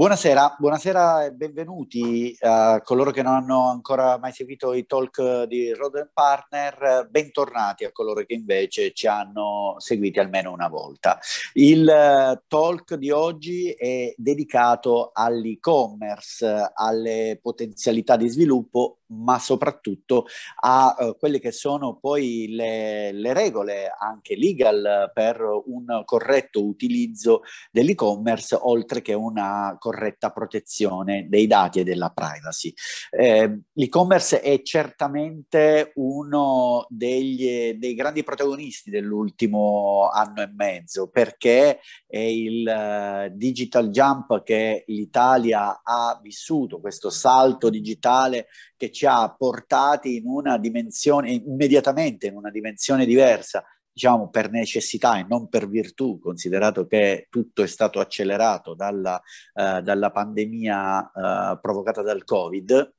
Buonasera, buonasera e benvenuti a eh, coloro che non hanno ancora mai seguito i talk di Roden Partner, bentornati a coloro che invece ci hanno seguiti almeno una volta. Il eh, talk di oggi è dedicato all'e-commerce, alle potenzialità di sviluppo ma soprattutto a eh, quelle che sono poi le, le, regole anche legal per un corretto utilizzo dell'e-commerce, oltre che una corretta protezione dei dati e della privacy. Eh, l'e-commerce è certamente uno degli, dei grandi protagonisti dell'ultimo anno e mezzo, perché è il eh, digital jump che l'Italia ha vissuto, questo salto digitale che ci ha portati in una dimensione, immediatamente in una dimensione diversa, diciamo per necessità e non per virtù, considerato che tutto è stato accelerato dalla, eh, dalla pandemia eh, provocata dal Covid.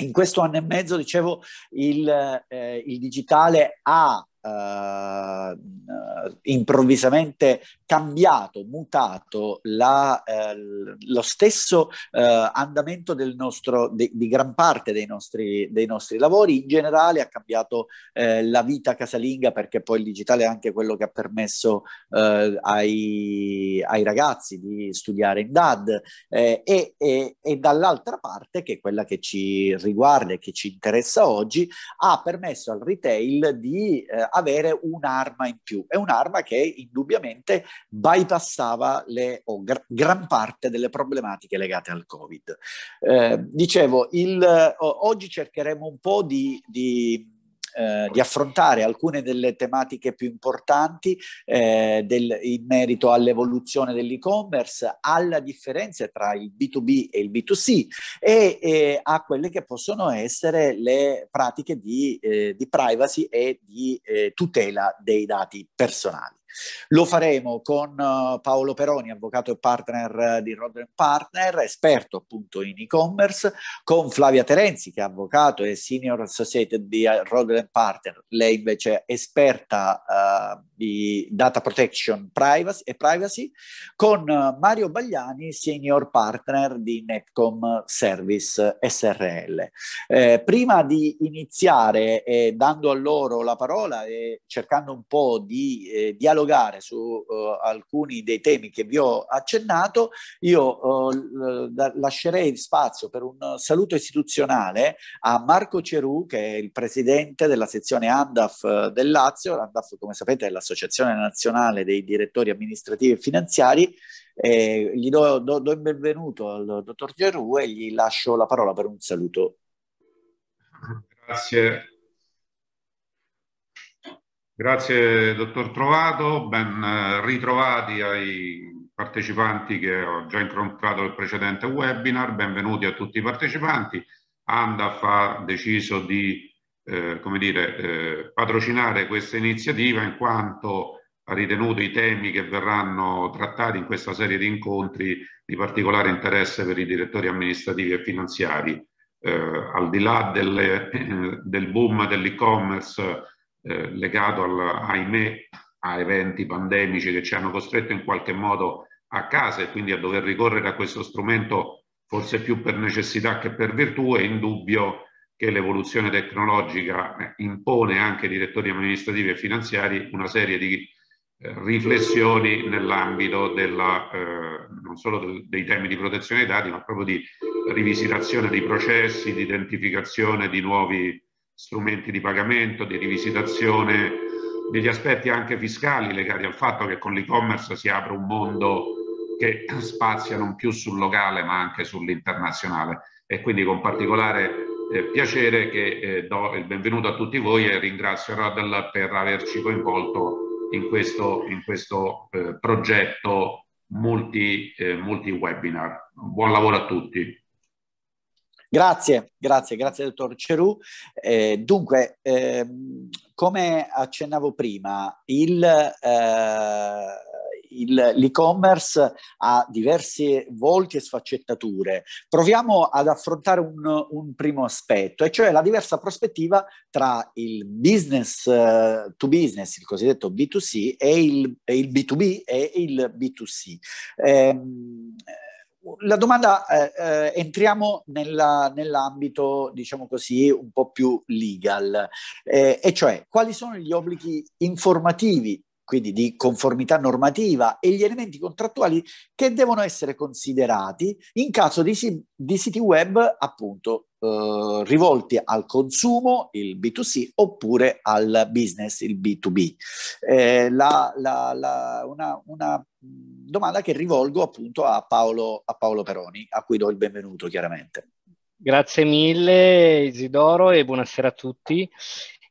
In questo anno e mezzo, dicevo, il, eh, il digitale ha eh, improvvisamente cambiato, mutato la, eh, lo stesso eh, andamento del nostro, de, di gran parte dei nostri, dei nostri lavori, in generale ha cambiato eh, la vita casalinga perché poi il digitale è anche quello che ha permesso eh, ai, ai, ragazzi di studiare in DAD eh, e, e, e dall'altra parte, che è quella che ci riguarda e che ci interessa oggi, ha permesso al retail di eh, avere un'arma in più. È un'arma che indubbiamente bypassava le, o gr- gran parte delle problematiche legate al Covid. Eh, dicevo, il, oggi cercheremo un po' di, di eh, di affrontare alcune delle tematiche più importanti eh, del, in merito all'evoluzione dell'e-commerce, alla differenza tra il B2B e il B2C e, e a quelle che possono essere le pratiche di, eh, di privacy e di eh, tutela dei dati personali. Lo faremo con eh, Paolo Peroni, avvocato e partner eh, di Rodden Partner, esperto appunto in e-commerce, con Flavia Terenzi, che è avvocato e senior associate di eh, Rodden Partner, lei invece è esperta uh, di data protection privacy e privacy, con Mario Bagliani, senior partner di Netcom Service SRL. Eh, prima di iniziare, eh, dando a loro la parola e cercando un po' di eh, dialogare dialogare su eh, alcuni dei temi che vi ho accennato, io eh, lascerei spazio per un saluto istituzionale a Marco Cerù, che è il presidente della sezione ANDAF eh, del Lazio. L'ANDAF, come sapete, è l'Associazione Nazionale dei Direttori Amministrativi e Finanziari. Eh, gli do, do, do, il benvenuto al dottor Gerù e gli lascio la parola per un saluto. Grazie Grazie dottor Trovato, ben eh, ritrovati ai partecipanti che ho già incontrato nel precedente webinar, benvenuti a tutti i partecipanti. ANDAF ha deciso di eh, come dire, eh, patrocinare questa iniziativa in quanto ha ritenuto i temi che verranno trattati in questa serie di incontri di particolare interesse per i direttori amministrativi e finanziari. Eh, al di là delle, del boom dell'e-commerce eh, legato al, ahimè a eventi pandemici che ci hanno costretto in qualche modo a casa e quindi a dover ricorrere a questo strumento forse più per necessità che per virtù, è indubbio che l'evoluzione tecnologica eh, impone anche ai direttori amministrativi e finanziari una serie di eh, riflessioni nell'ambito della, eh, non solo del, dei temi di protezione dei dati, ma proprio di rivisitazione dei processi, di identificazione di nuovi strumenti di pagamento, di rivisitazione, degli aspetti anche fiscali legati al fatto che con l'e-commerce si apre un mondo che spazia non più sul locale ma anche sull'internazionale e quindi con particolare eh, piacere che eh, do il benvenuto a tutti voi e ringrazio Rodel per averci coinvolto in questo, in questo eh, progetto multi, eh, multi webinar. Buon lavoro a tutti. Grazie, grazie, grazie dottor Cerù. Eh, dunque, ehm, come accennavo prima, il, eh, l'e-commerce ha diversi volti e sfaccettature. Proviamo ad affrontare un, un, primo aspetto, e cioè la diversa prospettiva tra il business uh, to business, il cosiddetto B2C, e il, e il B2B e il B2C. Eh, la domanda, eh, eh, entriamo nella, nell'ambito, diciamo così, un po' più legal, eh, e cioè quali sono gli obblighi informativi quindi di conformità normativa e gli elementi contrattuali che devono essere considerati in caso di, di siti web appunto eh, rivolti al consumo, il B2C, oppure al business, il B2B. Eh, la, la, la, una, una, domanda che rivolgo appunto a Paolo, a Paolo Peroni, a cui do il benvenuto chiaramente. Grazie mille Isidoro e buonasera a tutti.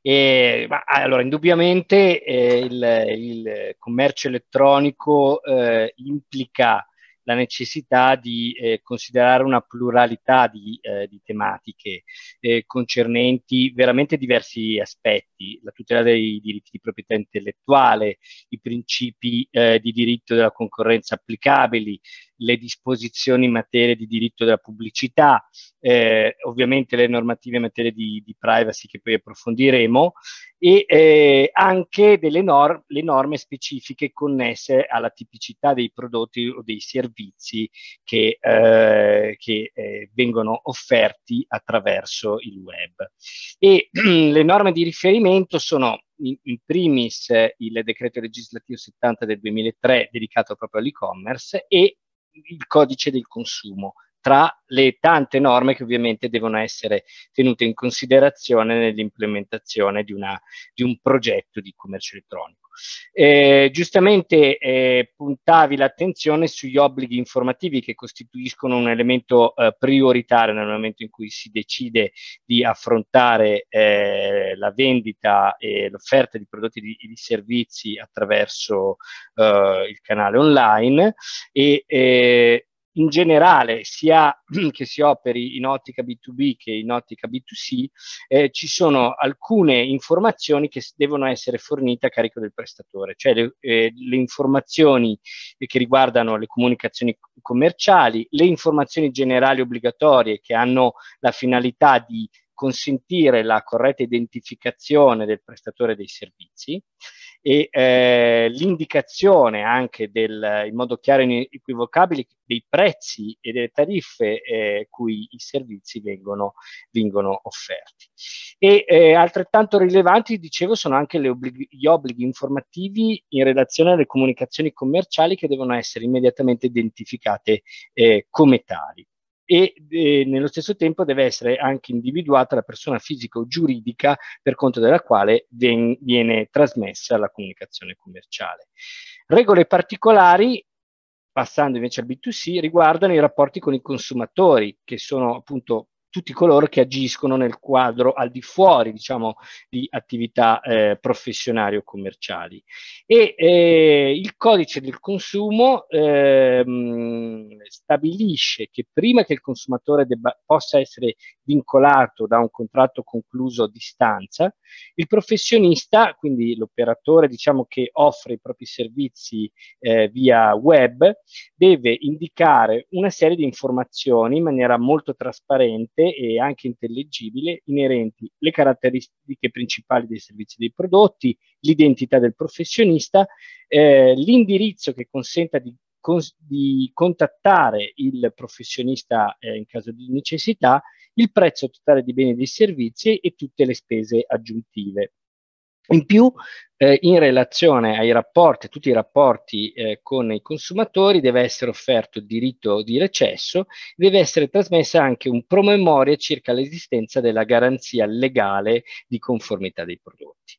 E, ma, ah, allora, indubbiamente eh, il, il, commercio elettronico eh, implica la necessità di eh, considerare una pluralità di, eh, di tematiche eh, concernenti veramente diversi aspetti, la tutela dei diritti di proprietà intellettuale, i principi eh, di diritto della concorrenza applicabili, le disposizioni in materia di diritto della pubblicità, eh, ovviamente le normative in materia di, di privacy che poi approfondiremo e eh, anche delle nor- le norme specifiche connesse alla tipicità dei prodotti o dei servizi che, eh, che eh, vengono offerti attraverso il web. E le norme di riferimento sono in, primis il decreto legislativo 70 del 2003 dedicato proprio all'e-commerce e il codice del consumo tra le tante norme che ovviamente devono essere tenute in considerazione nell'implementazione di, una, di un progetto di commercio elettronico. Eh, giustamente eh, puntavi l'attenzione sugli obblighi informativi che costituiscono un elemento eh, prioritario nel momento in cui si decide di affrontare eh, la vendita e l'offerta di prodotti e di, servizi attraverso eh, il canale online e eh, in generale, sia che si operi in ottica B2B che in ottica B2C, eh, ci sono alcune informazioni che devono essere fornite a carico del prestatore, cioè le, eh, le informazioni che riguardano le comunicazioni commerciali, le informazioni generali obbligatorie che hanno la finalità di consentire la corretta identificazione del prestatore dei servizi e eh, l'indicazione anche del, in modo chiaro e inequivocabile dei prezzi e delle tariffe eh, cui i servizi vengono, vengono offerti. E eh, altrettanto rilevanti, dicevo, sono anche obblighi, gli obblighi informativi in relazione alle comunicazioni commerciali che devono essere immediatamente identificate eh, come tali e eh, nello stesso tempo deve essere anche individuata la persona fisica o giuridica per conto della quale ven- viene trasmessa la comunicazione commerciale. Regole particolari passando invece al B2C, riguardano i rapporti con i consumatori, che sono appunto tutti coloro che agiscono nel quadro al di fuori diciamo, di attività eh, professionali o commerciali. E eh, il codice del consumo eh, stabilisce che prima che il consumatore debba, possa essere vincolato da un contratto concluso a distanza, il professionista, quindi l'operatore diciamo, che offre i propri servizi eh, via web, deve indicare una serie di informazioni in maniera molto trasparente e anche intellegibile inerenti le caratteristiche principali dei servizi dei prodotti, l'identità del professionista, eh, l'indirizzo che consenta di cons- di contattare il professionista eh, in caso di necessità, il prezzo totale di beni e di servizi e tutte le spese aggiuntive. In più, eh, in relazione ai rapporti, a tutti i rapporti eh, con i consumatori, deve essere offerto il diritto di recesso, deve essere trasmessa anche un promemoria circa l'esistenza della garanzia legale di conformità dei prodotti.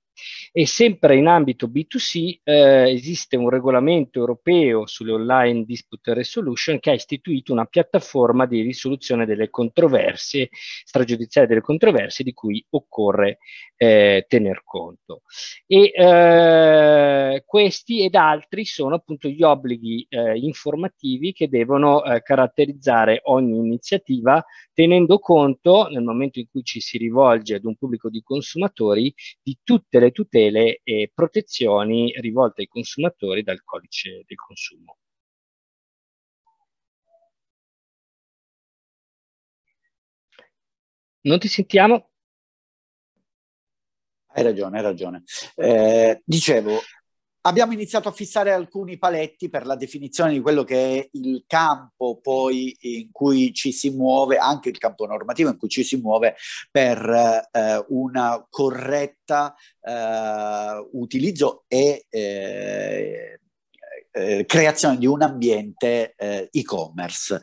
E sempre in ambito B2C eh, esiste un regolamento europeo sulle online dispute resolution che ha istituito una piattaforma di risoluzione delle controversie, stragiudiziali delle controversie di cui occorre eh, tener conto. E eh, questi ed altri sono appunto gli obblighi eh, informativi che devono eh, caratterizzare ogni iniziativa tenendo conto nel momento in cui ci si rivolge ad un pubblico di consumatori di tutte le tutele cautele e protezioni rivolte ai consumatori dal codice del consumo. Non ti sentiamo? Hai ragione, hai ragione. Eh, dicevo, Abbiamo iniziato a fissare alcuni paletti per la definizione di quello che è il campo poi in cui ci si muove, anche il campo normativo in cui ci si muove per eh, una corretta eh, utilizzo e eh, eh creazione di un ambiente eh, e-commerce.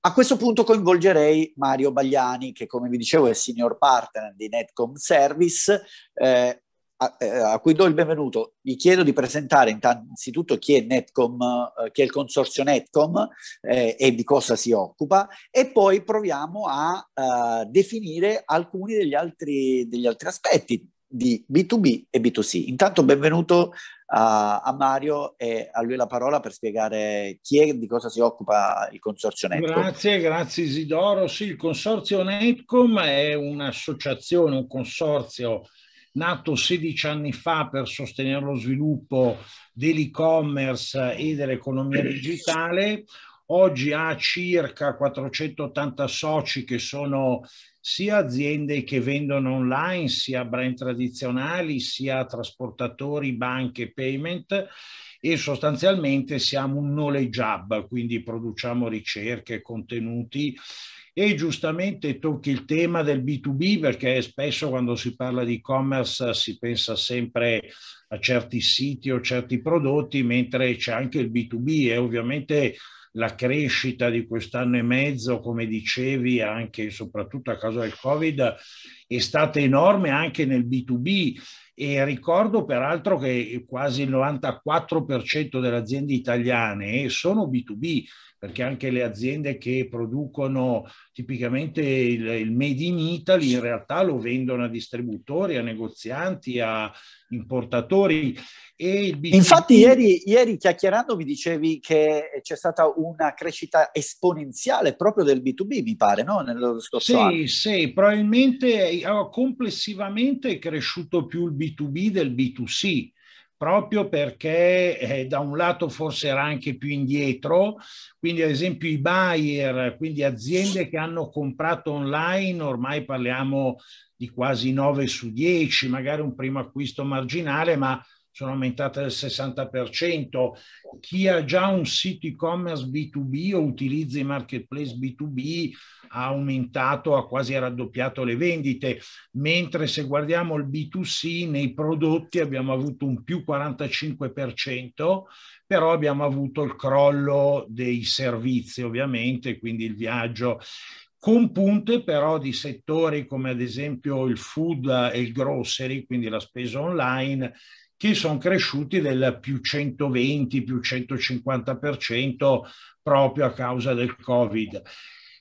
A questo punto coinvolgerei Mario Bagliani, che come vi dicevo è senior partner di Netcom Service, eh, eh, a, cui do il benvenuto, gli chiedo di presentare innanzitutto chi è Netcom, eh, chi è il consorzio Netcom eh, e di cosa si occupa e poi proviamo a eh, definire alcuni degli altri, degli altri, aspetti di B2B e B2C. Intanto benvenuto a Mario e a lui la parola per spiegare chi è e di cosa si occupa il consorzio Netcom. Grazie, grazie Isidoro. Sì, il consorzio Netcom è un'associazione, un consorzio nato 16 anni fa per sostenere lo sviluppo dell'e-commerce e dell'economia digitale. Oggi ha circa 480 soci che sono sia aziende che vendono online, sia brand tradizionali, sia trasportatori, banche, payment e sostanzialmente siamo un knowledge hub, quindi produciamo ricerche, contenuti e giustamente tocchi il tema del B2B perché spesso quando si parla di e-commerce si pensa sempre a certi siti o certi prodotti, mentre c'è anche il B2B e ovviamente la crescita di quest'anno e mezzo, come dicevi, anche e soprattutto a causa del Covid, è stata enorme anche nel B2B e ricordo peraltro che quasi il 94% delle aziende italiane sono B2B, perché anche le aziende che producono tipicamente il, il Made in Italy in realtà lo vendono a distributori, a negozianti, a importatori. B2B... Infatti ieri, ieri chiacchierando mi dicevi che c'è stata una crescita esponenziale proprio del B2B, mi pare, no? Nello scorso sì, anno. sì, probabilmente complessivamente è cresciuto più il B2B del B2C proprio perché eh, da un lato forse era anche più indietro, quindi ad esempio i buyer, quindi aziende che hanno comprato online, ormai parliamo di quasi 9 su 10, magari un primo acquisto marginale, ma sono aumentate del 60%, chi ha già un sito e-commerce B2B o utilizza i marketplace B2B ha aumentato, ha quasi raddoppiato le vendite, mentre se guardiamo il B2C nei prodotti abbiamo avuto un più 45%, però abbiamo avuto il crollo dei servizi ovviamente, quindi il viaggio con punte però di settori come ad esempio il food e il grocery, quindi la spesa online, che sono cresciuti del più 120, più 150% proprio a causa del Covid.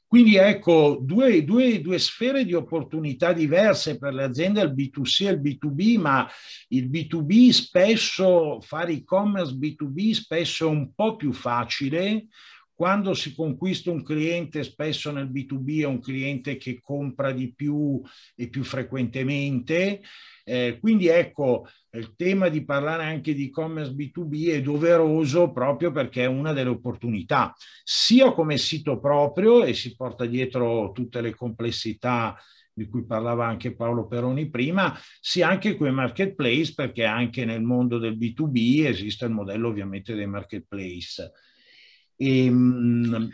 Quindi ecco due, due, due, sfere di opportunità diverse per le aziende, il B2C e il B2B, ma il B2B spesso, fare e-commerce B2B spesso è un po' più facile quando si conquista un cliente, spesso nel B2B è un cliente che compra di più e più frequentemente. Eh, quindi ecco, il tema di parlare anche di e-commerce B2B è doveroso proprio perché è una delle opportunità, sia come sito proprio e si porta dietro tutte le complessità di cui parlava anche Paolo Peroni prima, sia anche quei marketplace, perché anche nel mondo del B2B esiste il modello ovviamente dei marketplace Ehm,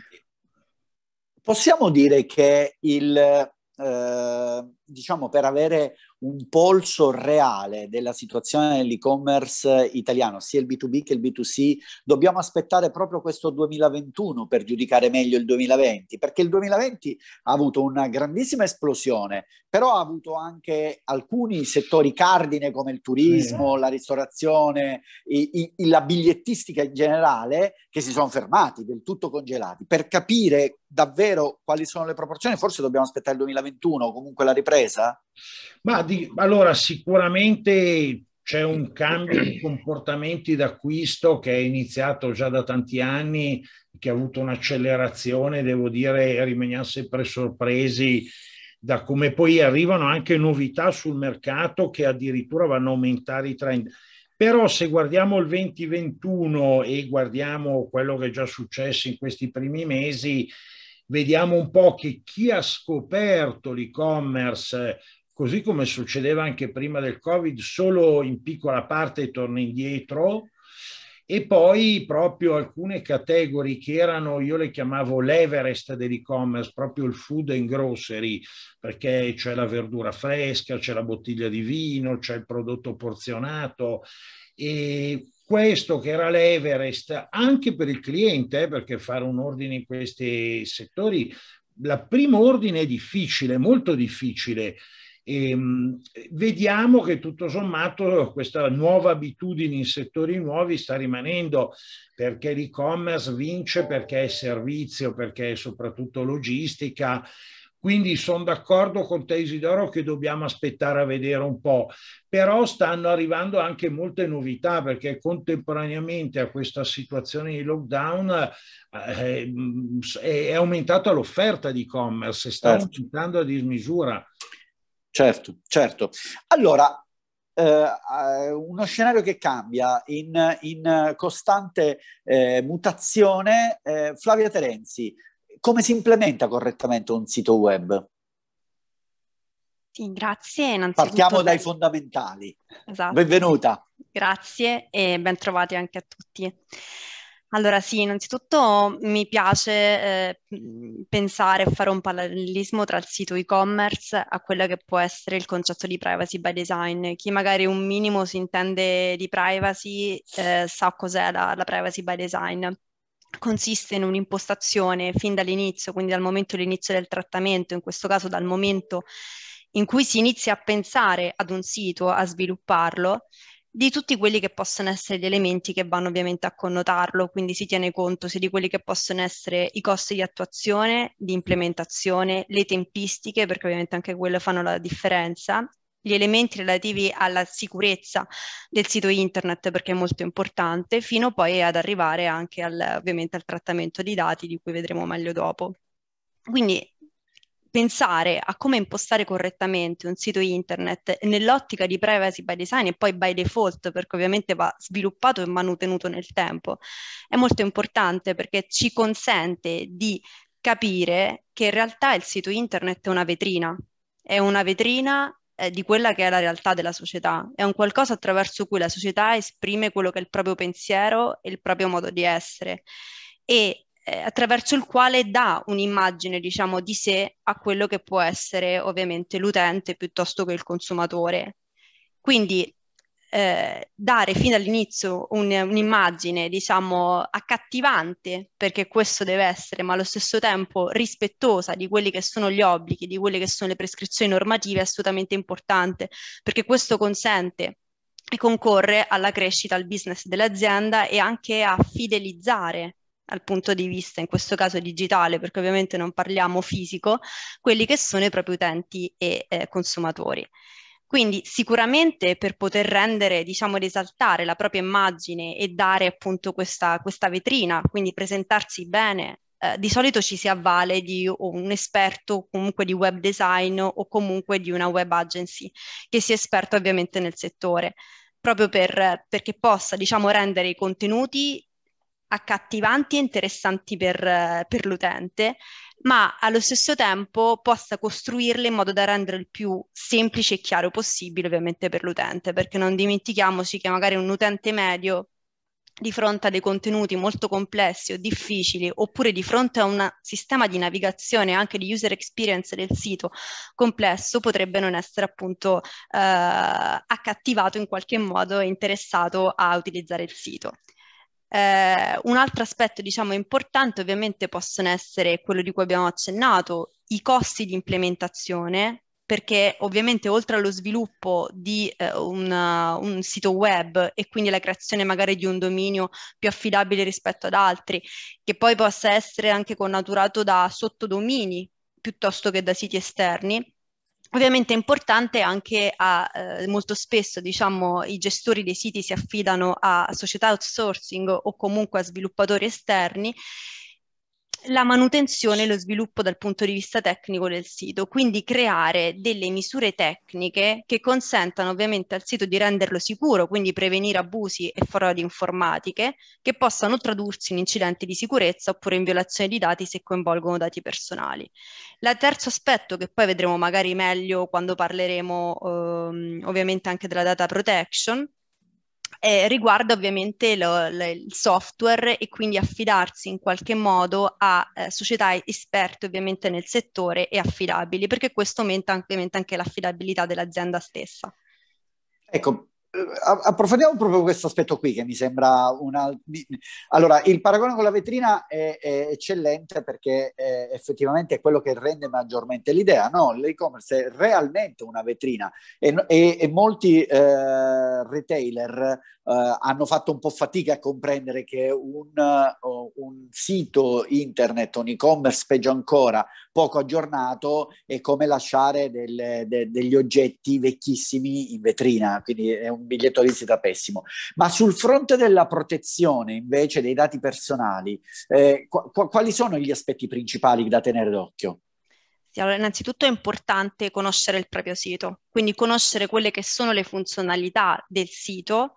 possiamo dire che il, eh, diciamo, per avere un polso reale della situazione dell'e-commerce italiano, sia il B2B che il B2C, dobbiamo aspettare proprio questo 2021 per giudicare meglio il 2020, perché il 2020 ha avuto una grandissima esplosione, però ha avuto anche alcuni settori cardine come il turismo, sì. la ristorazione, i, i, la bigliettistica in generale, che si sono fermati, del tutto congelati. Per capire davvero quali sono le proporzioni, forse dobbiamo aspettare il 2021 o comunque la ripresa? Ma Guardi, allora sicuramente c'è un cambio di comportamenti d'acquisto che è iniziato già da tanti anni, che ha avuto un'accelerazione, devo dire, rimaniamo sempre sorpresi da come poi arrivano anche novità sul mercato che addirittura vanno a aumentare i trend. Però se guardiamo il 2021 e guardiamo quello che è già successo in questi primi mesi, vediamo un po' che chi ha scoperto l'e-commerce così come succedeva anche prima del Covid, solo in piccola parte torna indietro e poi proprio alcune categorie che erano, io le chiamavo l'Everest dell'e-commerce, proprio il food and grocery, perché c'è la verdura fresca, c'è la bottiglia di vino, c'è il prodotto porzionato e questo che era l'Everest anche per il cliente, eh, perché fare un ordine in questi settori, la prima ordine è difficile, molto difficile, e, ehm, vediamo che tutto sommato questa nuova abitudine in settori nuovi sta rimanendo perché l'e-commerce vince, perché è servizio, perché è soprattutto logistica. Quindi sono d'accordo con te Isidoro che dobbiamo aspettare a vedere un po', però stanno arrivando anche molte novità perché contemporaneamente a questa situazione di lockdown eh, ehm, è aumentata l'offerta di e-commerce, sta certo. aumentando a dismisura. Certo, certo. Allora, eh, eh, uno scenario che cambia in, in costante eh, mutazione, eh, Flavia Terenzi, come si implementa correttamente un sito web? Sì, grazie. Partiamo dai fondamentali. Esatto. Benvenuta. Grazie e ben trovati anche a tutti. Allora sì, innanzitutto mi piace eh, pensare e fare un parallelismo tra il sito e-commerce a quello che può essere il concetto di privacy by design. Chi magari un minimo si intende di privacy eh, sa cos'è la, la privacy by design consiste in un'impostazione fin dall'inizio, quindi dal momento dell'inizio del trattamento, in questo caso dal momento in cui si inizia a pensare ad un sito, a svilupparlo, di tutti quelli che possono essere gli elementi che vanno ovviamente a connotarlo, quindi si tiene conto sia di quelli che possono essere i costi di attuazione, di implementazione, le tempistiche, perché ovviamente anche quelle fanno la differenza, gli elementi relativi alla sicurezza del sito internet perché è molto importante, fino poi ad arrivare anche al, ovviamente al trattamento di dati di cui vedremo meglio dopo. Quindi pensare a come impostare correttamente un sito internet nell'ottica di privacy by design e poi by default, perché ovviamente va sviluppato e manutenuto nel tempo, è molto importante perché ci consente di capire che in realtà il sito internet è una vetrina, è una vetrina eh, di quella che è la realtà della società, è un qualcosa attraverso cui la società esprime quello che è il proprio pensiero e il proprio modo di essere. E eh, attraverso il quale dà un'immagine, diciamo, di sé a quello che può essere ovviamente l'utente piuttosto che il consumatore. Quindi eh, dare fin dall'inizio un, un'immagine, diciamo, accattivante, perché questo deve essere, ma allo stesso tempo rispettosa di quelli che sono gli obblighi, di quelle che sono le prescrizioni normative, è assolutamente importante, perché questo consente e concorre alla crescita, al business dell'azienda e anche a fidelizzare dal punto di vista in questo caso digitale, perché ovviamente non parliamo fisico, quelli che sono i propri utenti e eh, consumatori. Quindi sicuramente per poter rendere, diciamo, risaltare la propria immagine e dare appunto questa, questa vetrina, quindi presentarsi bene, eh, di solito ci si avvale di un esperto comunque di web design o comunque di una web agency che sia esperto ovviamente nel settore, proprio per, perché possa, diciamo, rendere i contenuti accattivanti e interessanti per, eh, per l'utente, ma allo stesso tempo possa costruirle in modo da rendere il più semplice e chiaro possibile ovviamente per l'utente, perché non dimentichiamoci che magari un utente medio di fronte a dei contenuti molto complessi o difficili, oppure di fronte a un sistema di navigazione anche di user experience del sito complesso, potrebbe non essere appunto eh, accattivato in qualche modo e interessato a utilizzare il sito. Eh, un altro aspetto, diciamo, importante ovviamente possono essere quello di cui abbiamo accennato, i costi di implementazione, perché ovviamente oltre allo sviluppo di eh, una, un, sito web e quindi la creazione magari di un dominio più affidabile rispetto ad altri, che poi possa essere anche connaturato da sottodomini piuttosto che da siti esterni, Ovviamente è importante anche a, eh, molto spesso diciamo, i gestori dei siti si affidano a società outsourcing o comunque a sviluppatori esterni la manutenzione e lo sviluppo dal punto di vista tecnico del sito, quindi creare delle misure tecniche che consentano ovviamente al sito di renderlo sicuro, quindi prevenire abusi e frodi informatiche che possano tradursi in incidenti di sicurezza oppure in violazione di dati se coinvolgono dati personali. Il terzo aspetto che poi vedremo magari meglio quando parleremo ehm, ovviamente anche della data protection eh, riguarda ovviamente lo, lo, il software e quindi affidarsi in qualche modo a eh, società esperte ovviamente nel settore e affidabili, perché questo aumenta ovviamente anche l'affidabilità dell'azienda stessa. Ecco, eh, approfondiamo proprio questo aspetto qui che mi sembra una... Allora, il paragone con la vetrina è, è eccellente perché è eh, effettivamente è quello che rende maggiormente l'idea, no? L'e-commerce è realmente una vetrina e, e, e molti eh, retailer eh, hanno fatto un po' fatica a comprendere che un, eh, un sito internet, un e-commerce peggio ancora, poco aggiornato è come lasciare del, de, degli oggetti vecchissimi in vetrina, quindi è un biglietto di visita pessimo. Ma sul fronte della protezione invece dei dati personali, eh, qu- quali sono gli aspetti principali da tenere d'occhio? allora innanzitutto è importante conoscere il proprio sito, quindi conoscere quelle che sono le funzionalità del sito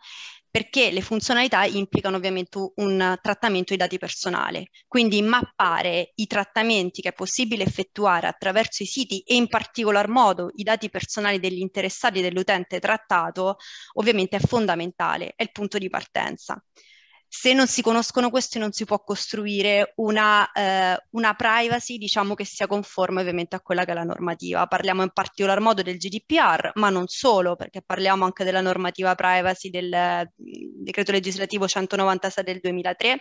perché le funzionalità implicano ovviamente un trattamento di dati personali. Quindi mappare i trattamenti che è possibile effettuare attraverso i siti e in particolar modo i dati personali degli interessati e dell'utente trattato, ovviamente è fondamentale, è il punto di partenza se non si conoscono questi non si può costruire una, eh, una, privacy diciamo che sia conforme ovviamente a quella che è la normativa. Parliamo in particolar modo del GDPR, ma non solo, perché parliamo anche della normativa privacy del mm, decreto legislativo 196 del 2003,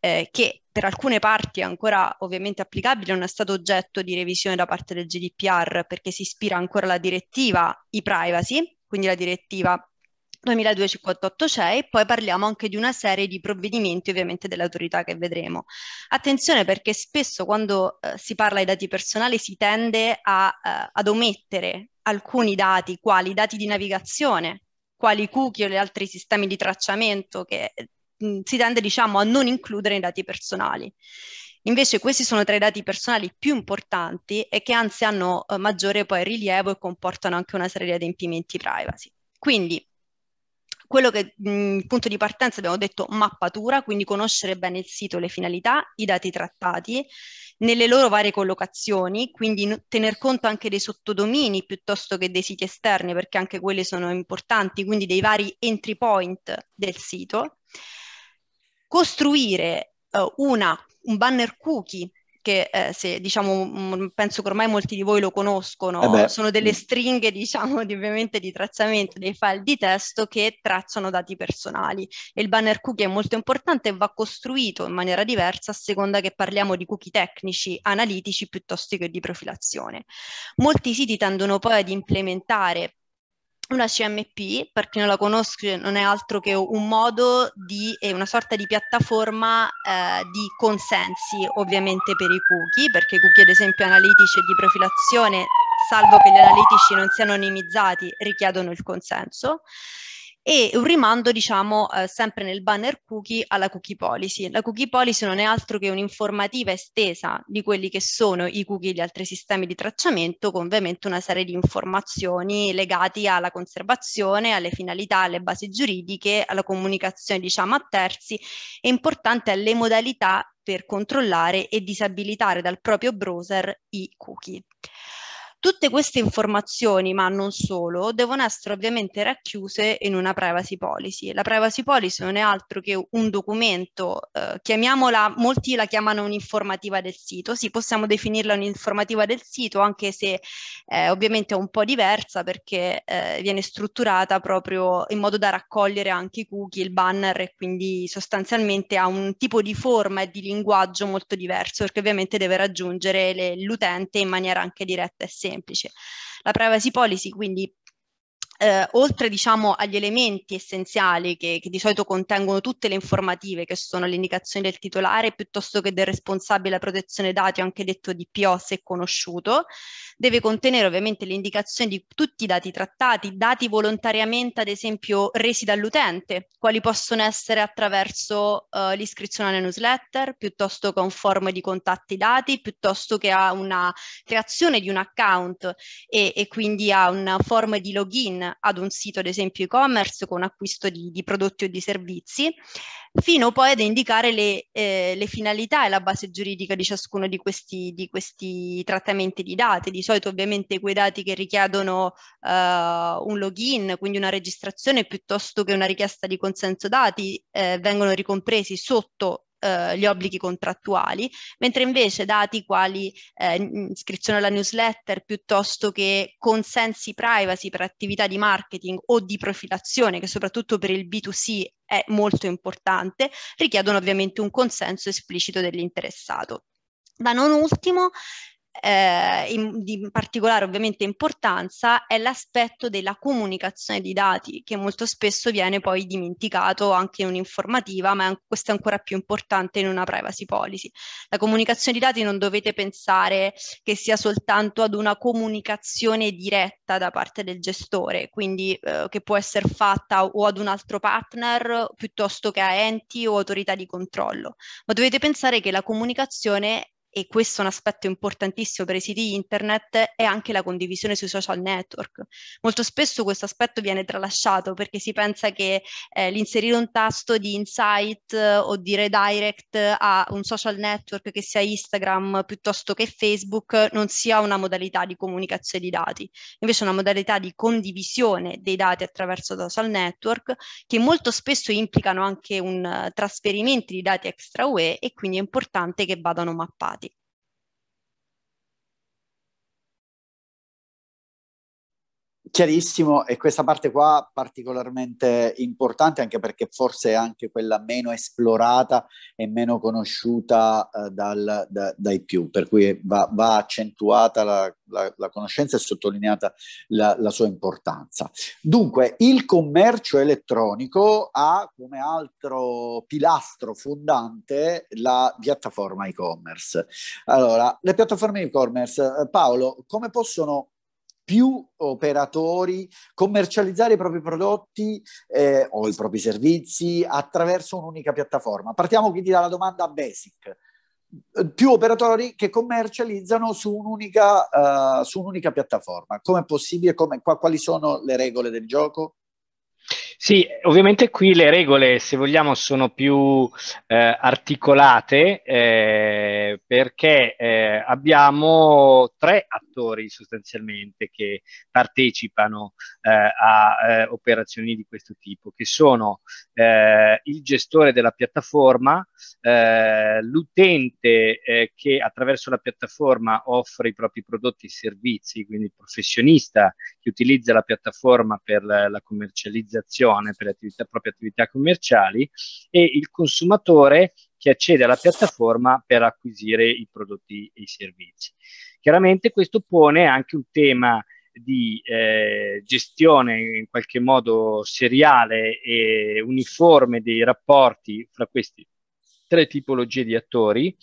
eh, che per alcune parti è ancora ovviamente applicabile, non è stato oggetto di revisione da parte del GDPR perché si ispira ancora alla direttiva e-privacy, quindi la direttiva 2258-6 e poi parliamo anche di una serie di provvedimenti ovviamente dell'autorità che vedremo. Attenzione perché spesso quando eh, si parla di dati personali si tende a, eh, ad omettere alcuni dati, quali dati di navigazione, quali cookie o gli altri sistemi di tracciamento che mh, mm, si tende diciamo a non includere nei dati personali. Invece questi sono tra i dati personali più importanti e che anzi hanno eh, maggiore poi rilievo e comportano anche una serie di adempimenti privacy. Quindi quello che mh, mhmm, punto di partenza abbiamo detto mappatura, quindi conoscere bene il sito, le finalità, i dati trattati nelle loro varie collocazioni, quindi tener conto anche dei sottodomini piuttosto che dei siti esterni, perché anche quelli sono importanti, quindi dei vari entry point del sito. Costruire uh, una, un banner cookie perché eh, se diciamo, penso che ormai molti di voi lo conoscono, eh sono delle mm. stringhe, diciamo, di, ovviamente di tracciamento dei file di testo che tracciano dati personali. E il banner cookie è molto importante e va costruito in maniera diversa a seconda che parliamo di cookie tecnici, analitici piuttosto che di profilazione. Molti siti tendono poi ad implementare una CMP, per chi non la conosce, non è altro che un modo di, è una sorta di piattaforma eh, di consensi ovviamente per i cookie, perché i cookie ad esempio analitici e di profilazione, salvo che gli analitici non siano anonimizzati, richiedono il consenso e un rimando diciamo eh, sempre nel banner cookie alla cookie policy. La cookie policy non è altro che un'informativa estesa di quelli che sono i cookie e gli altri sistemi di tracciamento con ovviamente una serie di informazioni legate alla conservazione, alle finalità, alle basi giuridiche, alla comunicazione diciamo a terzi e importante alle modalità per controllare e disabilitare dal proprio browser i cookie. Tutte queste informazioni, ma non solo, devono essere ovviamente racchiuse in una privacy policy. La privacy policy non è altro che un documento, eh, chiamiamola, molti la chiamano un'informativa del sito, sì, possiamo definirla un'informativa del sito, anche se eh, ovviamente è un po' diversa perché eh, viene strutturata proprio in modo da raccogliere anche i cookie, il banner e quindi sostanzialmente ha un tipo di forma e di linguaggio molto diverso perché ovviamente deve raggiungere l'utente in maniera anche diretta e semplice semplice. La privacy policy quindi eh, oltre diciamo, agli elementi essenziali che, che, di solito contengono tutte le informative che sono le indicazioni del titolare piuttosto che del responsabile della protezione dati o anche detto DPO se conosciuto, deve contenere ovviamente le indicazioni di tutti i dati trattati, dati volontariamente ad esempio resi dall'utente, quali possono essere attraverso eh, l'iscrizione alla newsletter, piuttosto che un form di contatti dati, piuttosto che a una creazione di un account e, e quindi a un form di login ad un sito, ad esempio e-commerce, con acquisto di, di prodotti o di servizi, fino poi ad indicare le, eh, le, finalità e la base giuridica di ciascuno di questi, di questi trattamenti di dati. Di solito ovviamente quei dati che richiedono eh, un login, quindi una registrazione piuttosto che una richiesta di consenso dati, eh, vengono ricompresi sotto eh, gli obblighi contrattuali, mentre invece dati quali eh, iscrizione alla newsletter piuttosto che consensi privacy per attività di marketing o di profilazione, che soprattutto per il B2C è molto importante, richiedono ovviamente un consenso esplicito dell'interessato. Ma non ultimo, eh, in, di particolare ovviamente importanza è l'aspetto della comunicazione di dati, che molto spesso viene poi dimenticato anche in un'informativa, ma è, questo è ancora più importante in una privacy policy. La comunicazione di dati non dovete pensare che sia soltanto ad una comunicazione diretta da parte del gestore, quindi eh, che può essere fatta o ad un altro partner piuttosto che a enti o autorità di controllo, ma dovete pensare che la comunicazione e questo è un aspetto importantissimo per i siti internet, è anche la condivisione sui social network. Molto spesso questo aspetto viene tralasciato perché si pensa che eh, l'inserire un tasto di insight eh, o di redirect a un social network che sia Instagram piuttosto che Facebook non sia una modalità di comunicazione di dati, invece è una modalità di condivisione dei dati attraverso social network che molto spesso implicano anche un eh, trasferimento di dati extra UE e quindi è importante che vadano mappati. Chiarissimo, e questa parte qua particolarmente importante anche perché forse è anche quella meno esplorata e meno conosciuta eh, dal, da, dai più, per cui va, va accentuata la, la, la, conoscenza e sottolineata la, la, sua importanza. Dunque, il commercio elettronico ha come altro pilastro fondante la piattaforma e-commerce. Allora, le piattaforme e-commerce, eh, Paolo, come possono più operatori commercializzare i propri prodotti eh, o i propri servizi attraverso un'unica piattaforma. Partiamo quindi dalla domanda basic. Più operatori che commercializzano su un'unica, uh, su un'unica piattaforma. Come è possibile? Come, quali sono le regole del gioco? Sì, ovviamente qui le regole, se vogliamo, sono più eh, articolate eh, perché eh, abbiamo tre attività operatori sostanzialmente che partecipano eh, a eh, operazioni di questo tipo, che sono eh, il gestore della piattaforma, eh, l'utente che attraverso la piattaforma offre i propri prodotti e servizi, quindi il professionista che utilizza la piattaforma per la, la commercializzazione, per le attività, proprie attività commerciali, e il consumatore che accede alla piattaforma per acquisire i prodotti e i servizi. Chiaramente questo pone anche un tema di eh, gestione in qualche modo seriale e uniforme dei rapporti fra questi tre tipologie di attori,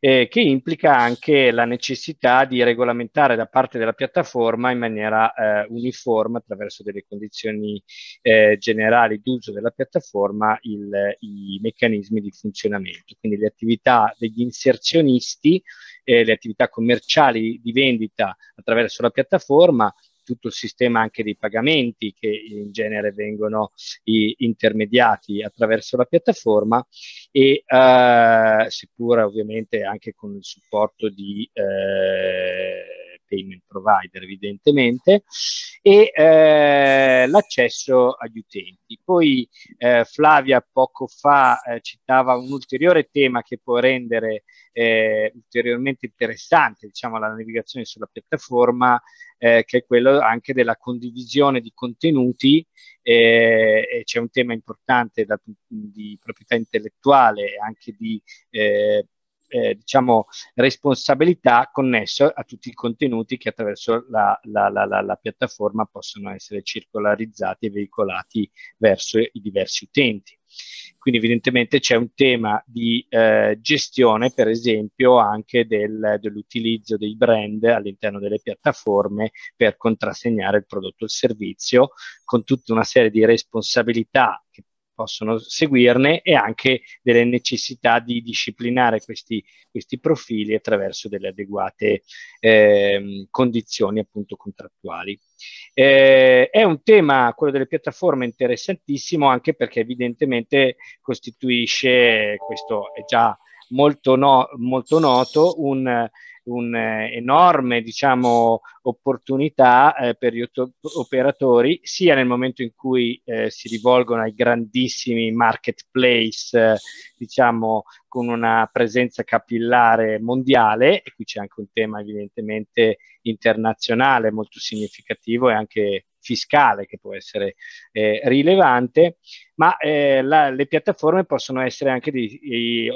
eh, che implica anche la necessità di regolamentare da parte della piattaforma in maniera eh, uniforme attraverso delle condizioni eh, generali d'uso della piattaforma il, i meccanismi di funzionamento, quindi le attività degli inserzionisti eh, le attività commerciali di vendita attraverso la piattaforma, tutto il sistema anche dei pagamenti che in genere vengono intermediati attraverso la piattaforma e eh, seppur ovviamente anche con il supporto di eh, payment provider evidentemente, e eh, l'accesso agli utenti. Poi eh, Flavia poco fa eh, citava un ulteriore tema che può rendere eh, ulteriormente interessante diciamo, la navigazione sulla piattaforma, eh, che è quello anche della condivisione di contenuti. Eh, c'è un tema importante da, di proprietà intellettuale e anche di eh, diciamo, responsabilità connesso a tutti i contenuti che attraverso la, la, la, la, piattaforma possono essere circolarizzati e veicolati verso i diversi utenti. Quindi evidentemente c'è un tema di eh, gestione, per esempio, anche del, dell'utilizzo dei brand all'interno delle piattaforme per contrassegnare il prodotto o il servizio, con tutta una serie di responsabilità che possono seguirne e anche delle necessità di disciplinare questi, questi profili attraverso delle adeguate eh, condizioni appunto contrattuali. Eh, è un tema, quello delle piattaforme, interessantissimo anche perché evidentemente costituisce, questo è già molto, no, molto noto, un un'enorme eh, diciamo, opportunità eh, per gli operatori, sia nel momento in cui eh, si rivolgono ai grandissimi marketplace, eh, diciamo, con una presenza capillare mondiale, e qui c'è anche un tema evidentemente internazionale molto significativo e anche fiscale che può essere eh, rilevante, ma eh, la, le piattaforme possono essere anche degli,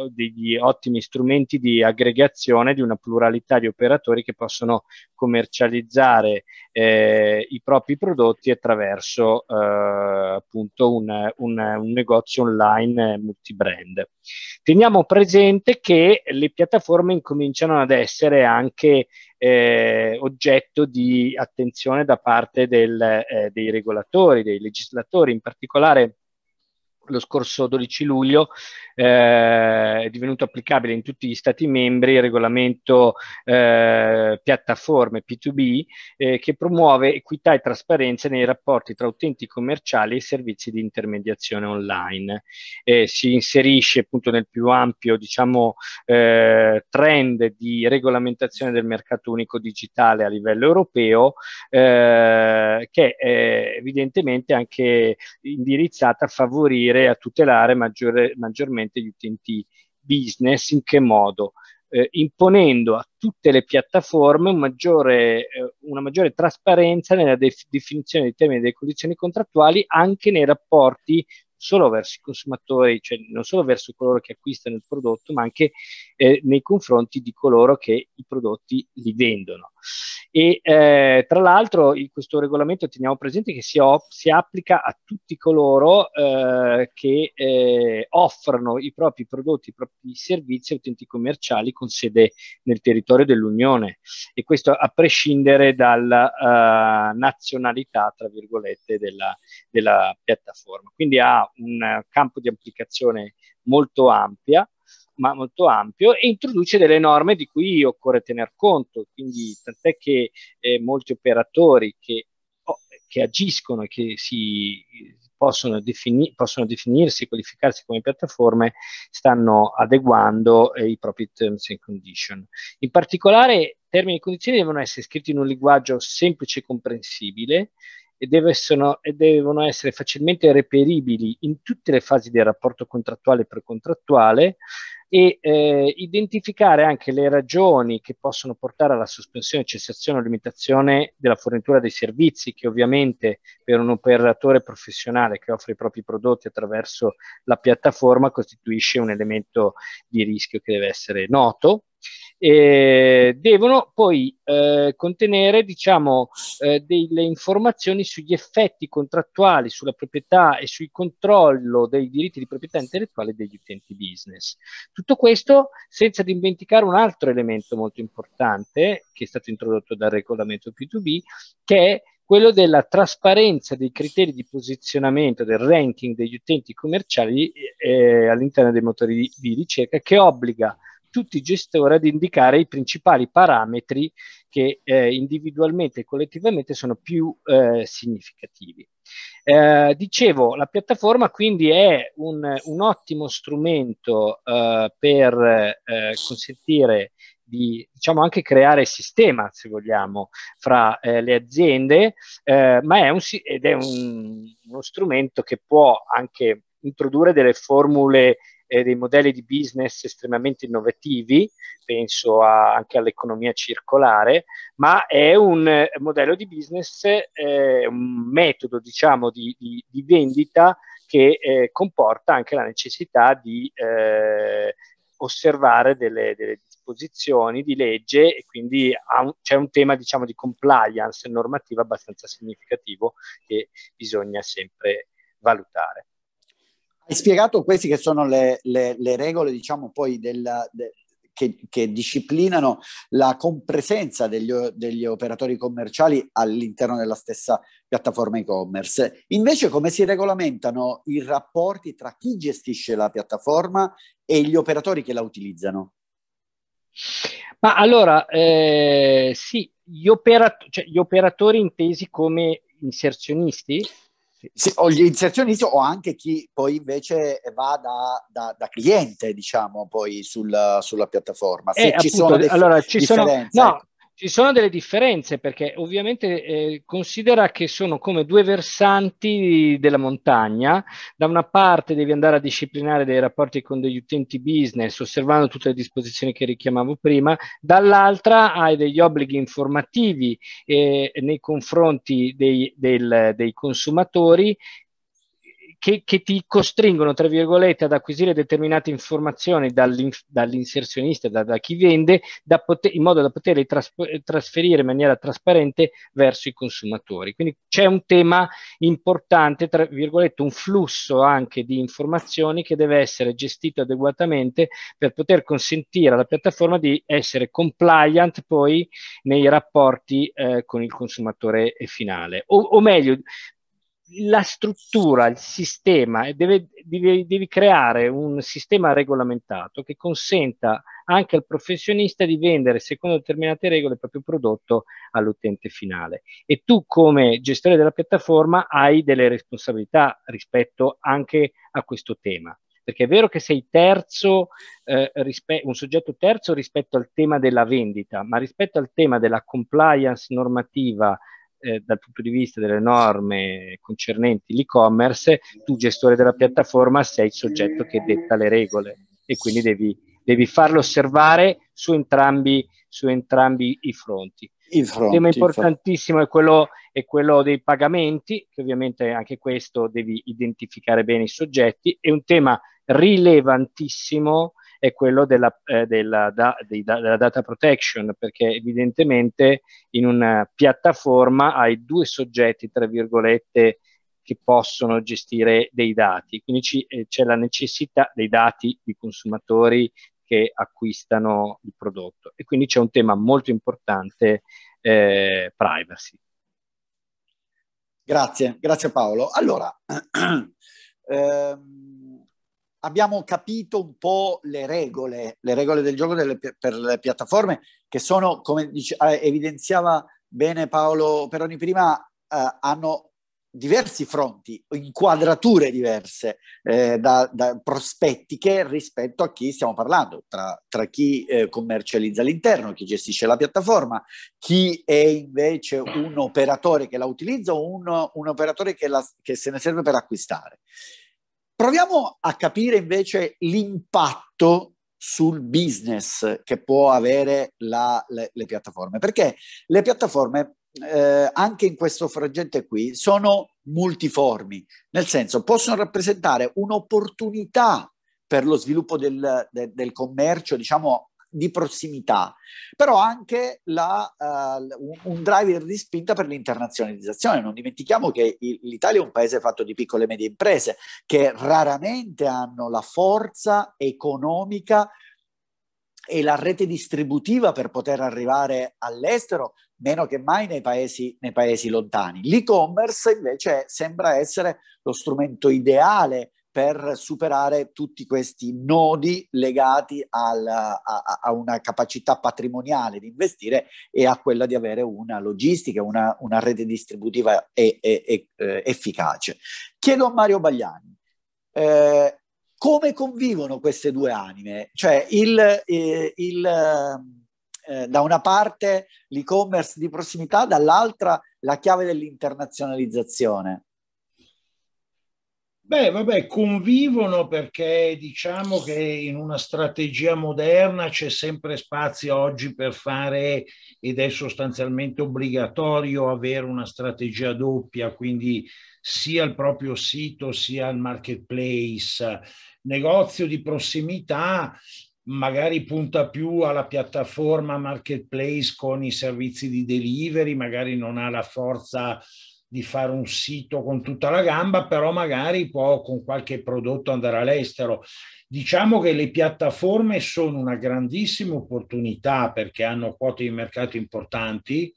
ottimi strumenti di aggregazione di una pluralità di operatori che possono commercializzare eh, i propri prodotti attraverso eh, appunto un, un, un, negozio online multibrand. Teniamo presente che le piattaforme incominciano ad essere anche eh, oggetto di attenzione da parte del, eh, dei regolatori, dei legislatori, in particolare lo scorso 12 luglio eh, è divenuto applicabile in tutti gli Stati membri il regolamento eh, piattaforme P2B eh, che promuove equità e trasparenza nei rapporti tra utenti commerciali e servizi di intermediazione online. Eh, si inserisce appunto nel più ampio diciamo, eh, trend di regolamentazione del mercato unico digitale a livello europeo eh, che è evidentemente anche indirizzata a favorire andare a tutelare maggiore, maggiormente gli utenti business, in che modo? Eh, imponendo a tutte le piattaforme un maggiore, eh, una maggiore trasparenza nella def- definizione dei termini e delle condizioni contrattuali anche nei rapporti solo verso i consumatori, cioè non solo verso coloro che acquistano il prodotto, ma anche eh, nei confronti di coloro che i prodotti li vendono. E eh, tra l'altro in questo regolamento teniamo presente che si, op- si applica a tutti coloro eh, che eh, offrono i propri prodotti, i propri servizi a utenti commerciali con sede nel territorio dell'Unione e questo a prescindere dalla uh, nazionalità, tra virgolette, della, della piattaforma. Quindi ha un campo di applicazione molto ampia, ma molto ampio e introduce delle norme di cui occorre tener conto, quindi tant'è che eh, molti operatori che, che agiscono e che si possono, defini- possono definirsi e qualificarsi come piattaforme stanno adeguando eh, i propri terms and conditions. In particolare termini e condizioni devono essere scritti in un linguaggio semplice e comprensibile e, devono, e devono essere facilmente reperibili in tutte le fasi del rapporto contrattuale e precontrattuale e eh, identificare anche le ragioni che possono portare alla sospensione, cessazione o limitazione della fornitura dei servizi, che ovviamente per un operatore professionale che offre i propri prodotti attraverso la piattaforma costituisce un elemento di rischio che deve essere noto eh, devono poi eh, contenere diciamo, eh, delle informazioni sugli effetti contrattuali sulla proprietà e sul controllo dei diritti di proprietà intellettuale degli utenti business. Tutto questo senza dimenticare un altro elemento molto importante che è stato introdotto dal regolamento P2B, che è quello della trasparenza dei criteri di posizionamento del ranking degli utenti commerciali eh, all'interno dei motori di, di ricerca che obbliga tutti i gestori ad indicare i principali parametri che eh, individualmente e collettivamente sono più eh, significativi. Eh, dicevo, la piattaforma quindi è un, un ottimo strumento eh, per eh, consentire di diciamo anche creare sistema, se vogliamo, fra eh, le aziende, eh, ma è, un, ed è un, uno strumento che può anche introdurre delle formule eh, dei modelli di business estremamente innovativi, penso a, anche all'economia circolare, ma è un eh, modello di business, eh, un metodo diciamo di, di, di vendita che eh, comporta anche la necessità di eh, osservare delle, delle disposizioni di legge e quindi un, c'è un tema diciamo di compliance normativa abbastanza significativo che bisogna sempre valutare. Hai spiegato queste che sono le, le, le regole, diciamo, poi della, de, che, che, disciplinano la compresenza degli, degli, operatori commerciali all'interno della stessa piattaforma e-commerce. Invece come si regolamentano i rapporti tra chi gestisce la piattaforma e gli operatori che la utilizzano? Ma allora, eh, sì, gli, operat- cioè, gli operatori intesi come inserzionisti? Sì, o gli inserzionisti o anche chi poi invece va da, da, da cliente, diciamo, poi sul, sulla piattaforma. Se eh, ci appunto, sono dei, allora, ci sono, no, ecco. Ci sono delle differenze perché ovviamente eh, considera che sono come due versanti della montagna. Da una parte devi andare a disciplinare dei rapporti con degli utenti business, osservando tutte le disposizioni che richiamavo prima, dall'altra hai degli obblighi informativi eh, nei confronti dei, del, dei consumatori che, che, ti costringono, tra virgolette, ad acquisire determinate informazioni dall'in, dall'inserzionista, da, da, chi vende, da poter, in modo da poterle tras, trasferire in maniera trasparente verso i consumatori. Quindi c'è un tema importante, tra virgolette, un flusso anche di informazioni che deve essere gestito adeguatamente per poter consentire alla piattaforma di essere compliant poi nei rapporti eh, con il consumatore finale. o, o meglio, la struttura, il sistema, deve, devi, devi, creare un sistema regolamentato che consenta anche al professionista di vendere secondo determinate regole il proprio prodotto all'utente finale. E tu come gestore della piattaforma hai delle responsabilità rispetto anche a questo tema. Perché è vero che sei terzo, eh, un soggetto terzo rispetto al tema della vendita, ma rispetto al tema della compliance normativa eh, dal punto di vista delle norme concernenti l'e-commerce, tu gestore della piattaforma sei il soggetto che detta le regole e quindi devi, devi farlo osservare su entrambi, su entrambi i fronti. Il tema importantissimo è quello, è quello, dei pagamenti, che ovviamente anche questo devi identificare bene i soggetti, è un tema rilevantissimo è quello della, eh, della, da, di, da, della data protection, perché evidentemente in una piattaforma hai due soggetti, tra virgolette, che possono gestire dei dati. Quindi ci, eh, c'è la necessità dei dati di consumatori che acquistano il prodotto. E quindi c'è un tema molto importante, eh, privacy. Grazie, grazie Paolo. Allora, ehm abbiamo capito un po' le regole, le regole del gioco delle, per le piattaforme, che sono, come dice, eh, evidenziava bene Paolo Peroni prima, eh, hanno diversi fronti, inquadrature diverse, eh, da, da, prospettiche rispetto a chi stiamo parlando, tra, tra chi eh, commercializza all'interno, chi gestisce la piattaforma, chi è invece un operatore che la utilizza o un, un operatore che, la, che se ne serve per acquistare. Proviamo a capire invece l'impatto sul business che può avere la, le, le, piattaforme, perché le piattaforme eh, anche in questo frangente qui sono multiformi, nel senso possono rappresentare un'opportunità per lo sviluppo del, de, del commercio, diciamo di prossimità, però anche la, uh, un, driver di spinta per l'internazionalizzazione. Non dimentichiamo che l'Italia è un paese fatto di piccole e medie imprese che raramente hanno la forza economica e la rete distributiva per poter arrivare all'estero, meno che mai nei paesi, nei paesi lontani. L'e-commerce invece sembra essere lo strumento ideale per superare tutti questi nodi legati al, a, a, una capacità patrimoniale di investire e a quella di avere una logistica, una, una rete distributiva e, e, e, eh, efficace. Chiedo a Mario Bagliani, eh, come convivono queste due anime? Cioè, il, eh, il eh, da una parte l'e-commerce di prossimità, dall'altra la chiave dell'internazionalizzazione. Beh, vabbè, convivono perché diciamo che in una strategia moderna c'è sempre spazio oggi per fare ed è sostanzialmente obbligatorio avere una strategia doppia, quindi sia il proprio sito sia il marketplace. Negozio di prossimità magari punta più alla piattaforma marketplace con i servizi di delivery, magari non ha la forza di fare un sito con tutta la gamba, però magari può con qualche prodotto andare all'estero. Diciamo che le piattaforme sono una grandissima opportunità perché hanno quote di mercato importanti.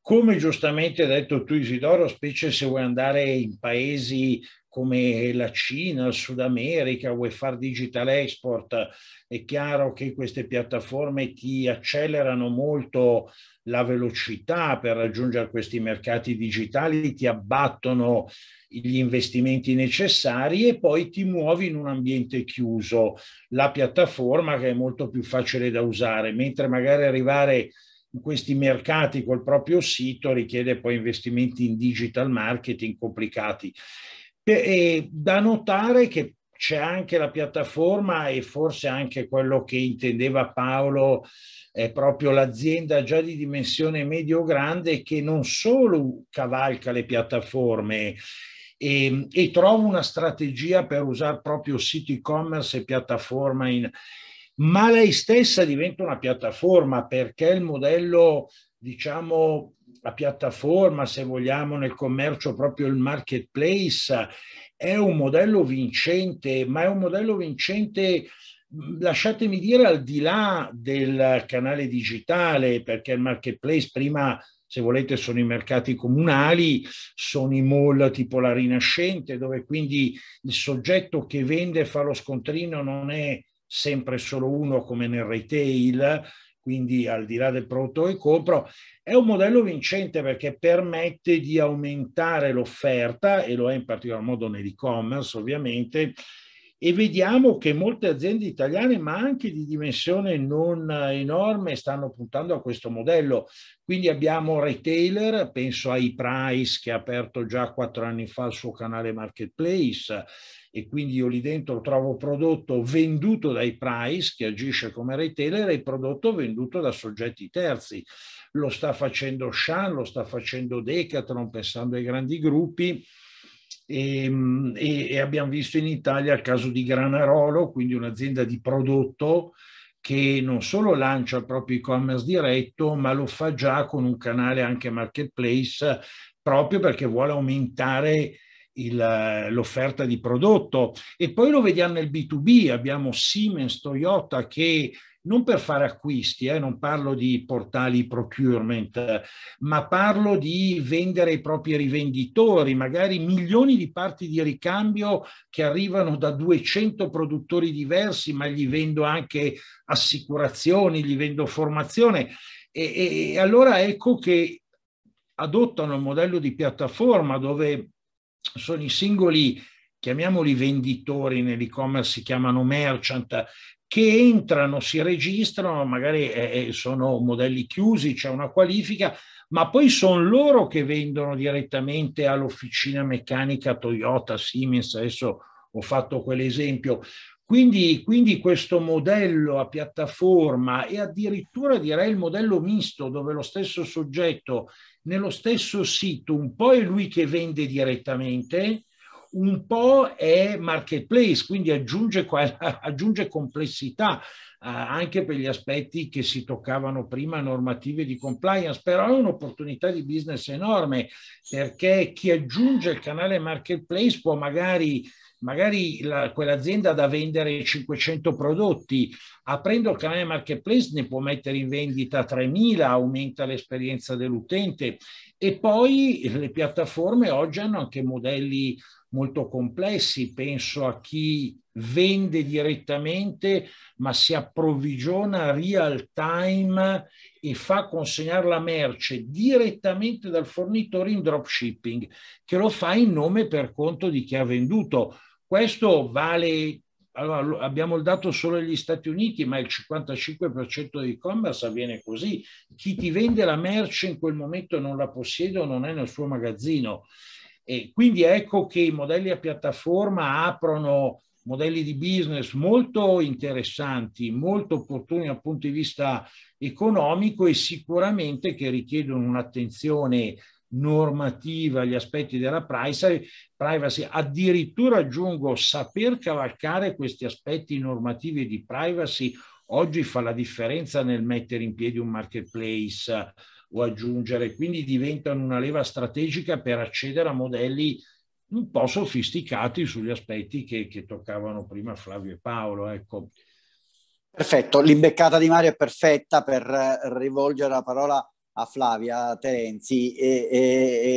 Come giustamente hai detto tu Isidoro, specie se vuoi andare in paesi come la Cina, il Sud America, vuoi fare digital export, è chiaro che queste piattaforme ti accelerano molto la velocità per raggiungere questi mercati digitali, ti abbattono gli investimenti necessari e poi ti muovi in un ambiente chiuso, la piattaforma che è molto più facile da usare, mentre magari arrivare in questi mercati col proprio sito richiede poi investimenti in digital marketing complicati. E da notare che c'è anche la piattaforma e forse anche quello che intendeva Paolo è proprio l'azienda già di dimensione medio-grande che non solo cavalca le piattaforme e, ehm, e trova una strategia per usare proprio sito e-commerce e piattaforma in, ma lei stessa diventa una piattaforma perché il modello diciamo la piattaforma, se vogliamo, nel commercio proprio il marketplace, è un modello vincente, ma è un modello vincente lasciatemi dire al di là del canale digitale, perché il marketplace prima, se volete, sono i mercati comunali, sono i mall tipo la Rinascente, dove quindi il soggetto che vende e fa lo scontrino non è sempre solo uno come nel retail, quindi al di là del produttore compro, è un modello vincente perché permette di aumentare l'offerta e lo è in particolar modo nell'e-commerce ovviamente e vediamo che molte aziende italiane ma anche di dimensione non enorme stanno puntando a questo modello. Quindi abbiamo retailer, penso a iPrice che ha aperto già quattro anni fa il suo canale marketplace, e quindi io lì dentro trovo prodotto venduto dai price che agisce come retailer e prodotto venduto da soggetti terzi. Lo sta facendo Shan, lo sta facendo Decathlon pensando ai grandi gruppi ehm, e, e abbiamo visto in Italia il caso di Granarolo, quindi un'azienda di prodotto che non solo lancia il proprio e-commerce diretto, ma lo fa già con un canale anche marketplace proprio perché vuole aumentare l'offerta di prodotto e poi lo vediamo nel B2B, abbiamo Siemens, Toyota che non per fare acquisti, eh, non parlo di portali procurement, ma parlo di vendere ai propri rivenditori, magari milioni di parti di ricambio che arrivano da 200 produttori diversi, ma gli vendo anche assicurazioni, gli vendo formazione. E, e, e allora ecco che adottano il modello di piattaforma dove sono i singoli, chiamiamoli venditori nell'e-commerce, si chiamano merchant, che entrano, si registrano, magari eh, eh sono modelli chiusi, c'è una qualifica, ma poi sono loro che vendono direttamente all'officina meccanica Toyota, Siemens, adesso ho fatto quell'esempio. Quindi, quindi, questo modello a piattaforma e addirittura direi il modello misto dove lo stesso soggetto nello stesso sito un po' è lui che vende direttamente, un po' è marketplace, quindi aggiunge, aggiunge complessità eh, anche per gli aspetti che si toccavano prima, normative di compliance, però è un'opportunità di business enorme perché chi aggiunge il canale marketplace può magari magari la, quell'azienda ha da vendere 500 prodotti, aprendo il canale marketplace ne può mettere in vendita 3.000, aumenta l'esperienza dell'utente e poi le piattaforme oggi hanno anche modelli molto complessi, penso a chi vende direttamente ma si approvvigiona real time e fa consegnare la merce direttamente dal fornitore in dropshipping, che lo fa in nome per conto di chi ha venduto. Questo vale, allora, abbiamo il dato solo negli Stati Uniti, ma il 55% di e-commerce avviene così. Chi ti vende la merce in quel momento non la possiede o non è nel suo magazzino. E quindi ecco che i modelli a piattaforma aprono modelli di business molto interessanti, molto opportuni dal punto di vista economico e sicuramente che richiedono un'attenzione normativa, gli aspetti della privacy, addirittura aggiungo saper cavalcare questi aspetti normativi di privacy oggi fa la differenza nel mettere in piedi un marketplace o aggiungere, quindi diventano una leva strategica per accedere a modelli un po' sofisticati sugli aspetti che, che toccavano prima Flavio e Paolo. Ecco. Perfetto, l'imbeccata di Mario è perfetta per rivolgere la parola a a Flavia Terenzi e, e,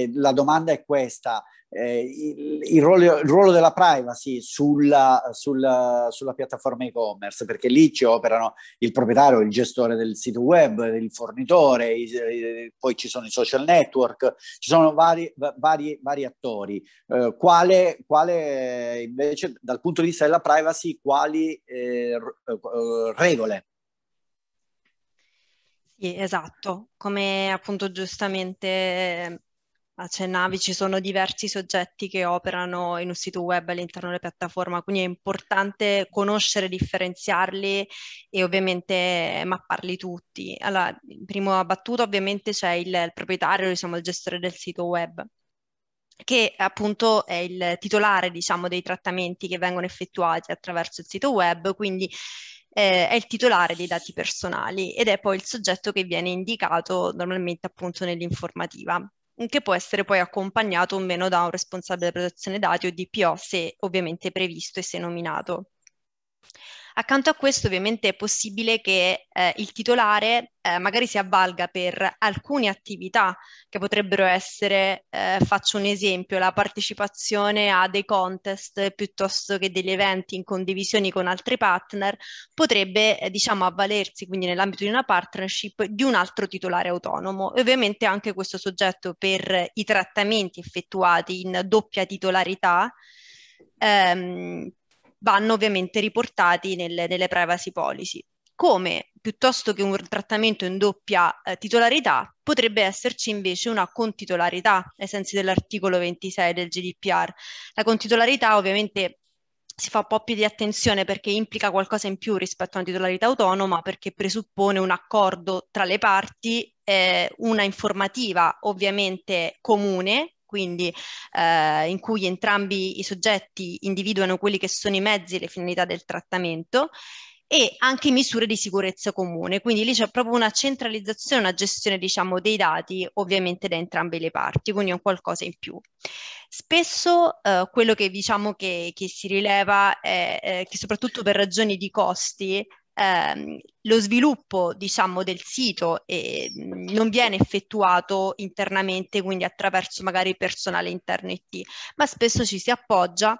e la domanda è questa, eh, il, il, ruolo, il, ruolo, della privacy sulla, sulla, sulla, piattaforma e-commerce, perché lì ci operano il proprietario, il gestore del sito web, il fornitore, i, i, poi ci sono i social network, ci sono vari, vari, vari attori. Eh, quale, quale, invece dal punto di vista della privacy, quali eh, eh regole sì, esatto. Come appunto giustamente ehm, accennavi, ci sono diversi soggetti che operano in un sito web all'interno della piattaforma, quindi è importante conoscere, differenziarli e ovviamente mapparli tutti. Allora, in prima battuta ovviamente c'è il, il proprietario, diciamo il gestore del sito web che appunto è il titolare, diciamo, dei trattamenti che vengono effettuati attraverso il sito web, quindi eh, è il titolare dei dati personali ed è poi il soggetto che viene indicato normalmente appunto nell'informativa che può essere poi accompagnato o meno da un responsabile della protezione dati o DPO se ovviamente previsto e se nominato. Accanto a questo ovviamente è possibile che eh, il titolare eh, magari si avvalga per alcune attività che potrebbero essere, eh, faccio un esempio, la partecipazione a dei contest piuttosto che degli eventi in condivisione con altri partner, potrebbe eh, diciamo avvalersi quindi nell'ambito di una partnership di un altro titolare autonomo. E ovviamente anche questo soggetto per i trattamenti effettuati in doppia titolarità ehm, vanno ovviamente riportati nelle, nelle privacy policy. Come piuttosto che un trattamento in doppia eh, titolarità, potrebbe esserci invece una contitolarità ai sensi dell'articolo 26 del GDPR. La contitolarità ovviamente si fa un po' più di attenzione perché implica qualcosa in più rispetto a una titolarità autonoma, perché presuppone un accordo tra le parti, eh, una informativa ovviamente comune quindi eh, in cui entrambi i soggetti individuano quelli che sono i mezzi e le finalità del trattamento e anche misure di sicurezza comune, quindi lì c'è proprio una centralizzazione, una gestione diciamo dei dati ovviamente da entrambe le parti, quindi è un qualcosa in più. Spesso eh, quello che diciamo che, che si rileva è eh, che soprattutto per ragioni di costi ehm, lo sviluppo diciamo, del sito eh, non viene effettuato internamente, quindi attraverso magari il personale interno IT, ma spesso ci si appoggia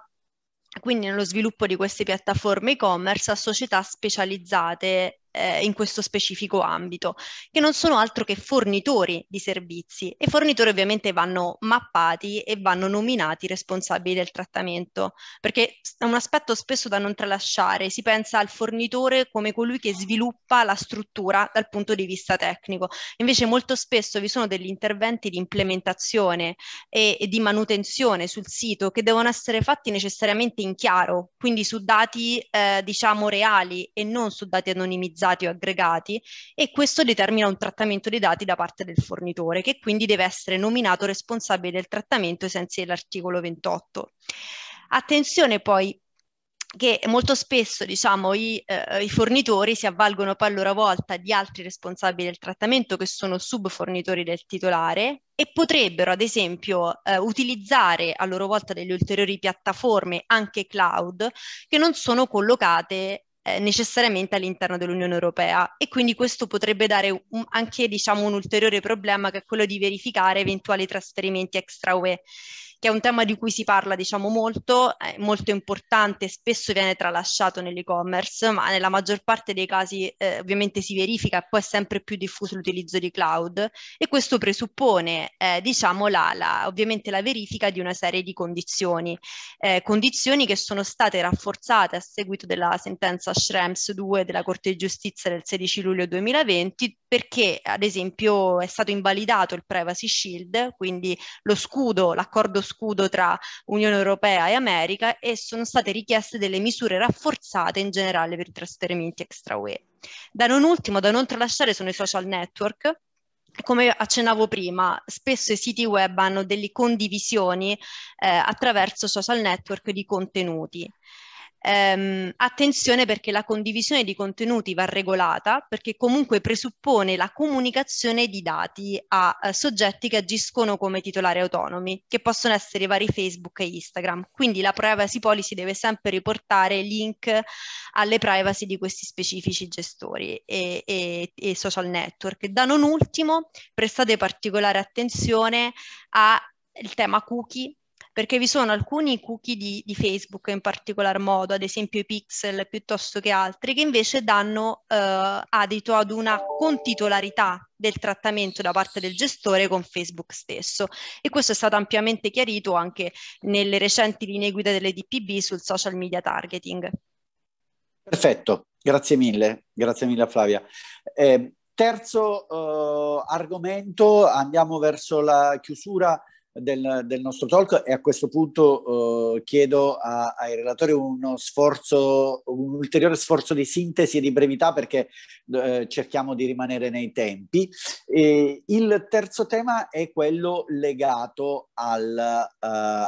quindi nello sviluppo di queste piattaforme e-commerce a società specializzate eh, in questo specifico ambito, che non sono altro che fornitori di servizi e fornitori ovviamente vanno mappati e vanno nominati responsabili del trattamento, perché è un aspetto spesso da non tralasciare, si pensa al fornitore come colui che sviluppa la struttura dal punto di vista tecnico, invece molto spesso vi sono degli interventi di implementazione e, e di manutenzione sul sito che devono essere fatti necessariamente in chiaro, quindi su dati eh, diciamo reali e non su dati anonimizzati dati o aggregati e questo determina un trattamento dei dati da parte del fornitore che quindi deve essere nominato responsabile del trattamento ai sensi dell'articolo 28. Attenzione poi che molto spesso diciamo, i, eh, i, fornitori si avvalgono poi a loro volta di altri responsabili del trattamento che sono subfornitori del titolare e potrebbero ad esempio eh, utilizzare a loro volta delle ulteriori piattaforme anche cloud che non sono collocate eh, necessariamente all'interno dell'Unione Europea e quindi questo potrebbe dare un, anche diciamo, un ulteriore problema che è quello di verificare eventuali trasferimenti extra UE che è un tema di cui si parla diciamo molto, è molto importante, spesso viene tralasciato nell'e-commerce, ma nella maggior parte dei casi eh, ovviamente si verifica e poi è sempre più diffuso l'utilizzo di cloud e questo presuppone eh, diciamo la, la, ovviamente la verifica di una serie di condizioni, eh, condizioni che sono state rafforzate a seguito della sentenza Schrems 2 della Corte di Giustizia del 16 luglio 2020 perché ad esempio è stato invalidato il privacy shield, quindi lo scudo, l'accordo scudo tra Unione Europea e America e sono state richieste delle misure rafforzate in generale per i trasferimenti extra UE. Da non ultimo, da non tralasciare sono i social network, come accennavo prima, spesso i siti web hanno delle condivisioni eh, attraverso social network di contenuti. Ehm, attenzione perché la condivisione di contenuti va regolata perché comunque presuppone la comunicazione di dati a, a eh, soggetti che agiscono come titolari autonomi, che possono essere vari Facebook e Instagram. Quindi la privacy policy deve sempre riportare link alle privacy di questi specifici gestori e, e, e social network. Da non ultimo, prestate particolare attenzione al tema cookie perché vi sono alcuni cookie di, di Facebook in particolar modo, ad esempio i pixel piuttosto che altri, che invece danno eh, adito ad una contitolarità del trattamento da parte del gestore con Facebook stesso e questo è stato ampiamente chiarito anche nelle recenti linee guida delle DPB sul social media targeting. Perfetto, grazie mille, grazie mille Flavia. Eh, terzo eh, argomento, andiamo verso la chiusura del, del, nostro talk e a questo punto eh, chiedo a, ai relatori uno sforzo, un ulteriore sforzo di sintesi e di brevità perché eh, cerchiamo di rimanere nei tempi. E il terzo tema è quello legato al, eh,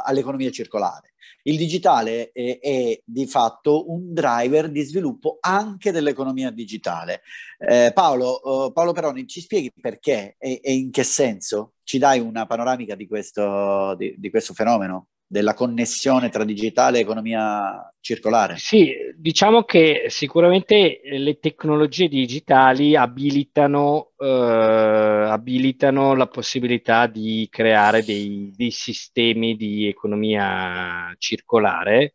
all'economia circolare. Il digitale è, è, di fatto un driver di sviluppo anche dell'economia digitale. Eh, Paolo, eh, Paolo, Peroni, ci spieghi perché e, e, in che senso? Ci dai una panoramica di questo, di, di questo fenomeno? della connessione tra digitale e economia circolare? Sì, diciamo che sicuramente eh, le tecnologie digitali abilitano, eh, abilitano la possibilità di creare dei, dei, sistemi di economia circolare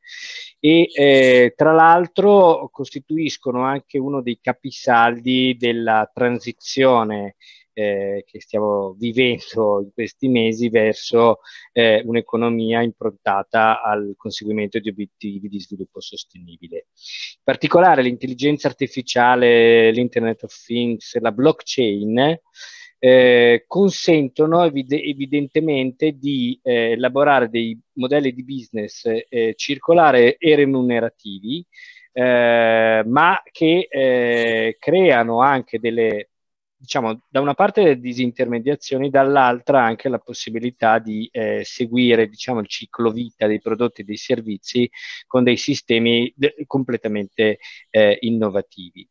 e eh, tra l'altro costituiscono anche uno dei capisaldi della transizione eh, che stiamo vivendo in questi mesi verso eh, un'economia improntata al conseguimento di obiettivi di sviluppo sostenibile. In particolare l'intelligenza artificiale, l'Internet of Things, la blockchain eh, consentono evide evidentemente di eh, elaborare dei modelli di business eh, circolare e remunerativi eh, ma che eh, creano anche delle diciamo, da una parte le disintermediazioni, dall'altra anche la possibilità di eh, seguire diciamo, il ciclo vita dei prodotti e dei servizi con dei sistemi de- completamente eh, innovativi.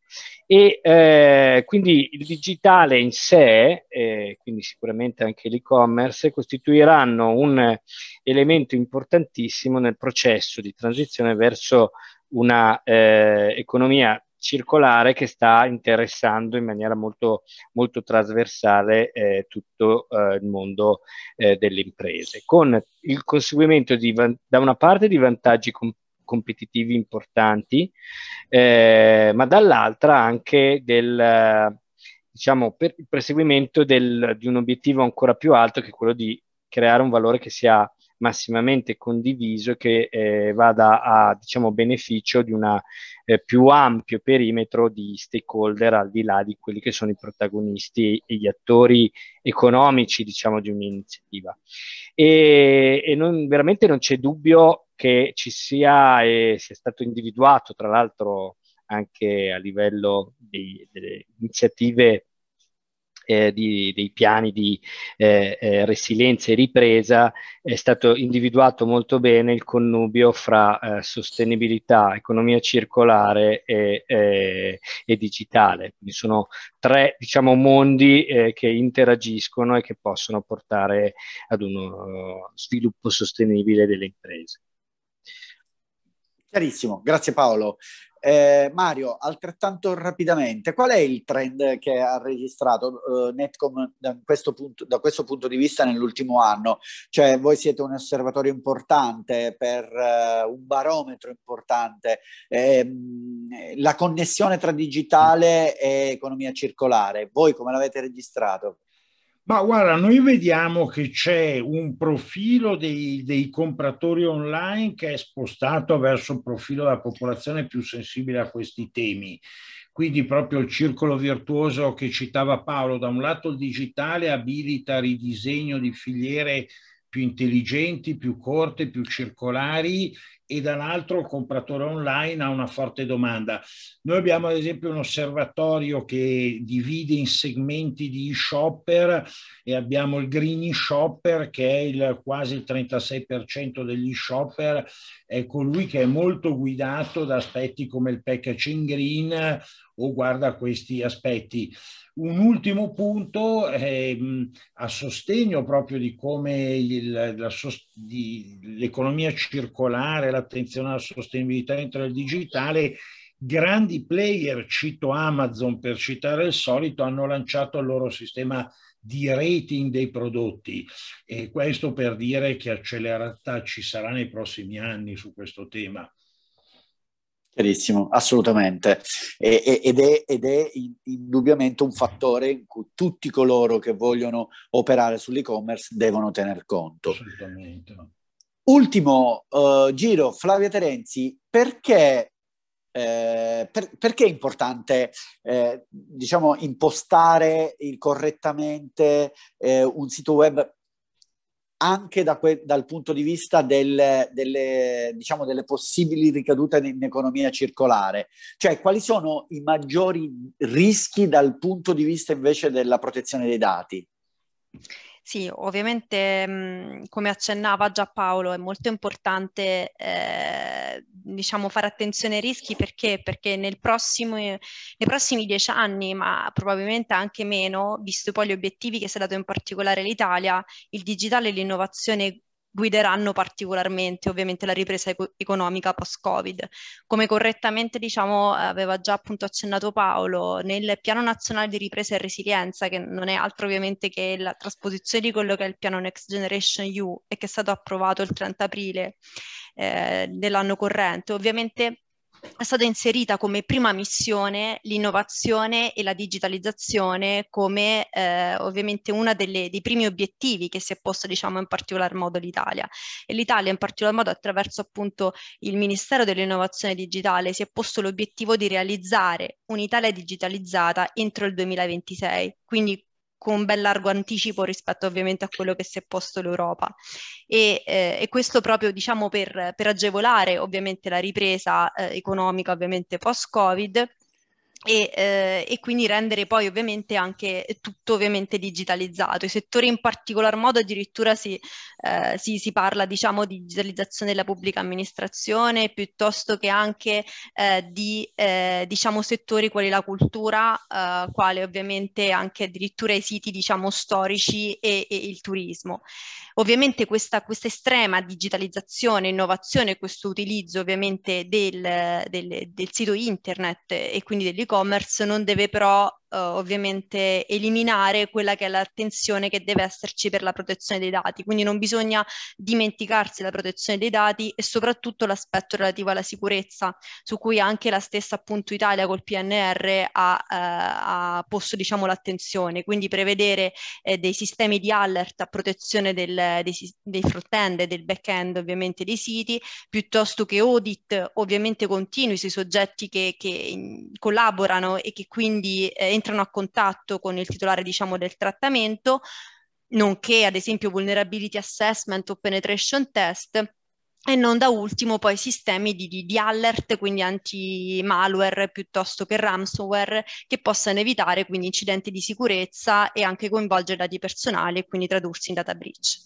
E eh, quindi il digitale in sé, eh, quindi sicuramente anche l'e-commerce, costituiranno un elemento importantissimo nel processo di transizione verso una eh, economia circolare che sta interessando in maniera molto, molto trasversale eh, tutto eh, il mondo eh, delle imprese, con il conseguimento di, da una parte di vantaggi com- competitivi importanti, eh, ma dall'altra anche del diciamo, per il perseguimento del, di un obiettivo ancora più alto che è quello di creare un valore che sia massimamente condiviso e che eh, vada a diciamo, beneficio di una eh, più ampio perimetro di stakeholder al di là di quelli che sono i protagonisti e gli attori economici diciamo di un'iniziativa e, e non, veramente non c'è dubbio che ci sia e sia stato individuato tra l'altro anche a livello di, delle iniziative eh, di, dei piani di eh, eh, resilienza e ripresa è stato individuato molto bene il connubio fra eh, sostenibilità, economia circolare e, eh, e digitale. Quindi sono tre diciamo, mondi eh, che interagiscono e che possono portare ad uno sviluppo sostenibile delle imprese. Chiarissimo, grazie Paolo. Eh, Mario, altrettanto rapidamente, qual è il trend che ha registrato eh, Netcom da questo, punto, da questo, punto, di vista nell'ultimo anno? Cioè, voi siete un osservatorio importante, per, eh, un barometro importante. Ehm, la connessione tra digitale e economia circolare, voi come l'avete registrato? Ma guarda, noi vediamo che c'è un profilo dei, dei, compratori online che è spostato verso il profilo della popolazione più sensibile a questi temi. Quindi proprio il circolo virtuoso che citava Paolo, da un lato il digitale abilita ridisegno di filiere più intelligenti, più corte, più circolari e dall'altro il compratore online ha una forte domanda. Noi abbiamo ad esempio un osservatorio che divide in segmenti di shopper e abbiamo il green shopper che è il quasi il 36% degli shopper, è colui che è molto guidato da aspetti come il packaging green o guarda questi aspetti. Un ultimo punto eh, a sostegno proprio di come il, la, di, l'economia circolare, l'attenzione alla sostenibilità dentro il digitale, grandi player, cito Amazon per citare il solito, hanno lanciato il loro sistema di rating dei prodotti e questo per dire che accelerata ci sarà nei prossimi anni su questo tema. Chiarissimo, assolutamente. E, ed, è, ed è indubbiamente un fattore in cui tutti coloro che vogliono operare sull'e-commerce devono tener conto. Assolutamente. Ultimo uh, giro, Flavia Terenzi, perché eh, per, perché è importante eh, diciamo, impostare correttamente eh, un sito web anche da que- dal punto di vista del, delle, diciamo, delle possibili ricadute in economia circolare. Cioè, quali sono i maggiori rischi dal punto di vista invece della protezione dei dati? Sì, ovviamente mhmm, come accennava già Paolo è molto importante eh, diciamo fare attenzione ai rischi perché, perché nel prossimo, nei prossimi dieci anni, ma probabilmente anche meno, visto poi gli obiettivi che si è dato in particolare l'Italia, il digitale e l'innovazione guideranno particolarmente ovviamente la ripresa eco- economica post-Covid. Come correttamente diciamo, aveva già appunto accennato Paolo, nel piano nazionale di ripresa e resilienza, che non è altro ovviamente che la trasposizione di quello che è il piano Next Generation EU e che è stato approvato il 30 aprile eh, dell'anno corrente, ovviamente è stata inserita come prima missione l'innovazione e la digitalizzazione come eh, ovviamente uno dei primi obiettivi che si è posto diciamo in particolar modo l'Italia e l'Italia in particolar modo attraverso appunto il Ministero dell'Innovazione Digitale si è posto l'obiettivo di realizzare un'Italia digitalizzata entro il 2026 quindi con un bel largo anticipo rispetto ovviamente a quello che si è posto l'Europa. E, eh, e questo proprio diciamo per, per agevolare ovviamente la ripresa eh, economica ovviamente post-Covid e, eh, e, quindi rendere poi ovviamente anche tutto ovviamente digitalizzato. I settori in particolar modo addirittura si, eh, si, si parla diciamo di digitalizzazione della pubblica amministrazione piuttosto che anche eh, di eh, diciamo settori quali la cultura, eh, quale ovviamente anche addirittura i siti diciamo storici e, e il turismo. Ovviamente questa, questa estrema digitalizzazione, innovazione, questo utilizzo ovviamente del, del, del sito internet e quindi dell'e-commerce e-commerce non deve però uh, ovviamente eliminare quella che è l'attenzione che deve esserci per la protezione dei dati. Quindi non bisogna dimenticarsi la protezione dei dati e soprattutto l'aspetto relativo alla sicurezza, su cui anche la stessa appunto Italia col PNR ha, eh, ha posto diciamo, l'attenzione. Quindi prevedere eh, dei sistemi di alert a protezione del, dei, dei front-end e del back-end ovviamente dei siti, piuttosto che audit ovviamente continui sui soggetti che, che collaborano e che quindi eh, entrano a contatto con il titolare diciamo, del trattamento, nonché ad esempio vulnerability assessment o penetration test, e non da ultimo poi sistemi di, di, di alert, quindi anti-malware piuttosto che ransomware, che possano evitare quindi incidenti di sicurezza e anche coinvolgere dati personali e quindi tradursi in data breach.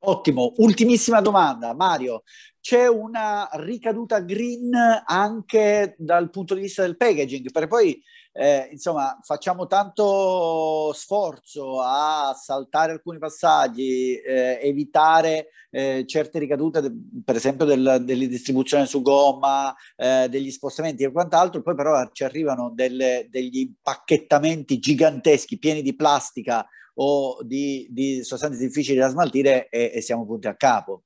Ottimo, ultimissima domanda Mario, c'è una ricaduta green anche dal punto di vista del packaging, perché poi eh, insomma, facciamo tanto sforzo a saltare alcuni passaggi, eh, evitare eh, certe ricadute, de- per esempio del, delle distribuzioni su gomma, eh, degli spostamenti e quant'altro, poi però ci arrivano delle, degli impacchettamenti giganteschi pieni di plastica o di, di sostanze difficili da smaltire e, e siamo punti a capo.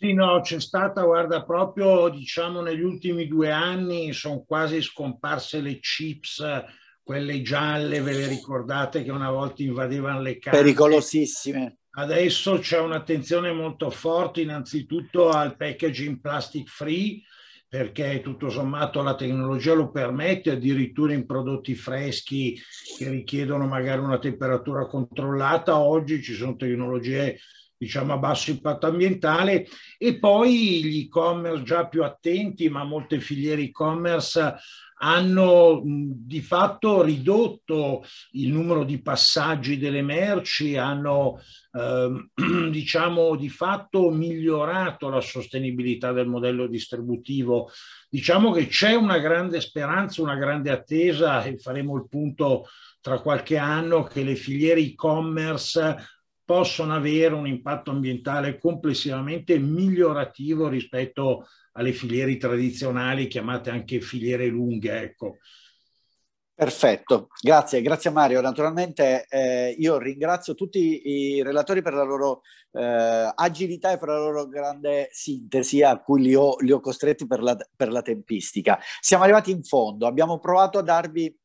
Sì, no, c'è stata, guarda, proprio diciamo negli ultimi due anni sono quasi scomparse le chips, quelle gialle, ve le ricordate che una volta invadevano le case? Pericolosissime. Adesso c'è un'attenzione molto forte innanzitutto al packaging plastic free, perché tutto sommato la tecnologia lo permette, addirittura in prodotti freschi che richiedono magari una temperatura controllata. Oggi ci sono tecnologie diciamo a basso impatto ambientale e poi gli e-commerce già più attenti, ma molte filiere e-commerce hanno di fatto ridotto il numero di passaggi delle merci, hanno eh, diciamo di fatto migliorato la sostenibilità del modello distributivo. Diciamo che c'è una grande speranza, una grande attesa e faremo il punto tra qualche anno che le filiere e-commerce possono avere un impatto ambientale complessivamente migliorativo rispetto alle filiere tradizionali, chiamate anche filiere lunghe. Ecco. Perfetto, grazie, grazie Mario. Naturalmente eh, io ringrazio tutti i relatori per la loro eh, agilità e per la loro grande sintesi a cui li ho, li ho costretti per la, per la tempistica. Siamo arrivati in fondo, abbiamo provato a darvi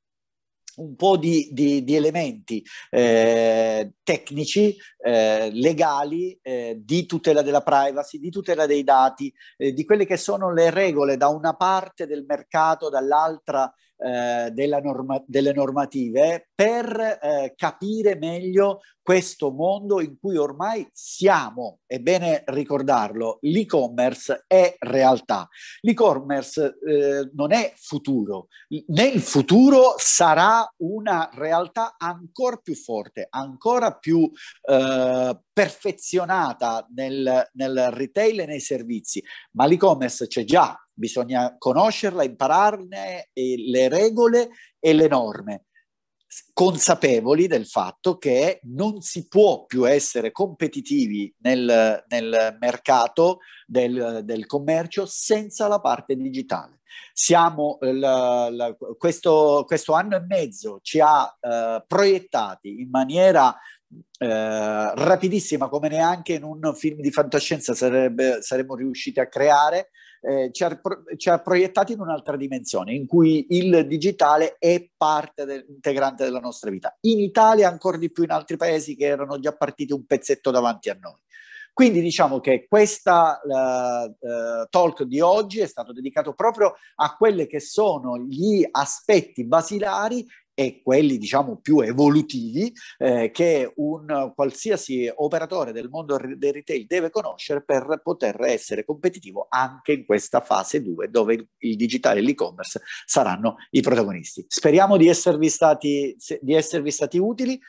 un po' di, di, di elementi eh, tecnici, eh, legali, eh, di tutela della privacy, di tutela dei dati, eh, di quelle che sono le regole da una parte del mercato, dall'altra eh, norma- delle normative per eh, capire meglio questo mondo in cui ormai siamo. È bene ricordarlo, l'e-commerce è realtà. L'e-commerce eh, non è futuro, nel futuro sarà una realtà ancora più forte, ancora più eh, perfezionata nel, nel retail e nei servizi, ma l'e-commerce c'è già, bisogna conoscerla, impararne le regole e le norme, consapevoli del fatto che non si può più essere competitivi nel, nel mercato del, del, commercio senza la parte digitale. Siamo, eh, la, la, questo, questo, anno e mezzo ci ha eh, proiettati in maniera eh, rapidissima come neanche in un film di fantascienza sarebbe, saremmo riusciti a creare eh, ci, ha, ci, ha, proiettati in un'altra dimensione in cui il digitale è parte del, integrante della nostra vita. In Italia ancora di più in altri paesi che erano già partiti un pezzetto davanti a noi. Quindi diciamo che questa uh, uh, talk di oggi è stato dedicato proprio a quelli che sono gli aspetti basilari e quelli diciamo più evolutivi eh, che un qualsiasi operatore del mondo del retail deve conoscere per poter essere competitivo anche in questa fase 2 dove il, digitale e l'e-commerce saranno i protagonisti. Speriamo di esservi stati, di esservi stati utili.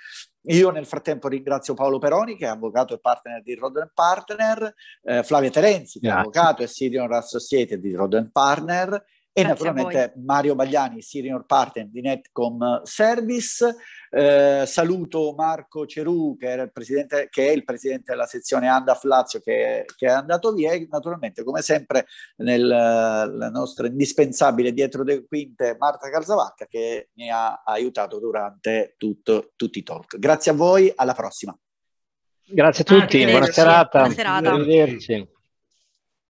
Io nel frattempo ringrazio Paolo Peroni, che è avvocato e partner di Roden Partner, eh, Flavia Terenzi, che è avvocato e senior associate di Roden Partner, e Grazie naturalmente Mario Bagliani, senior partner di Netcom Service. Eh, saluto Marco Ceru, che, che, è il presidente della sezione Andaf Lazio, che, che è andato via. E naturalmente, come sempre, nella nostra indispensabile dietro le quinte, Marta Calzavacca, che mi ha aiutato durante tutto, tutti i talk. Grazie a voi, alla prossima. Grazie a tutti, buona serata. Buona serata. Arrivederci.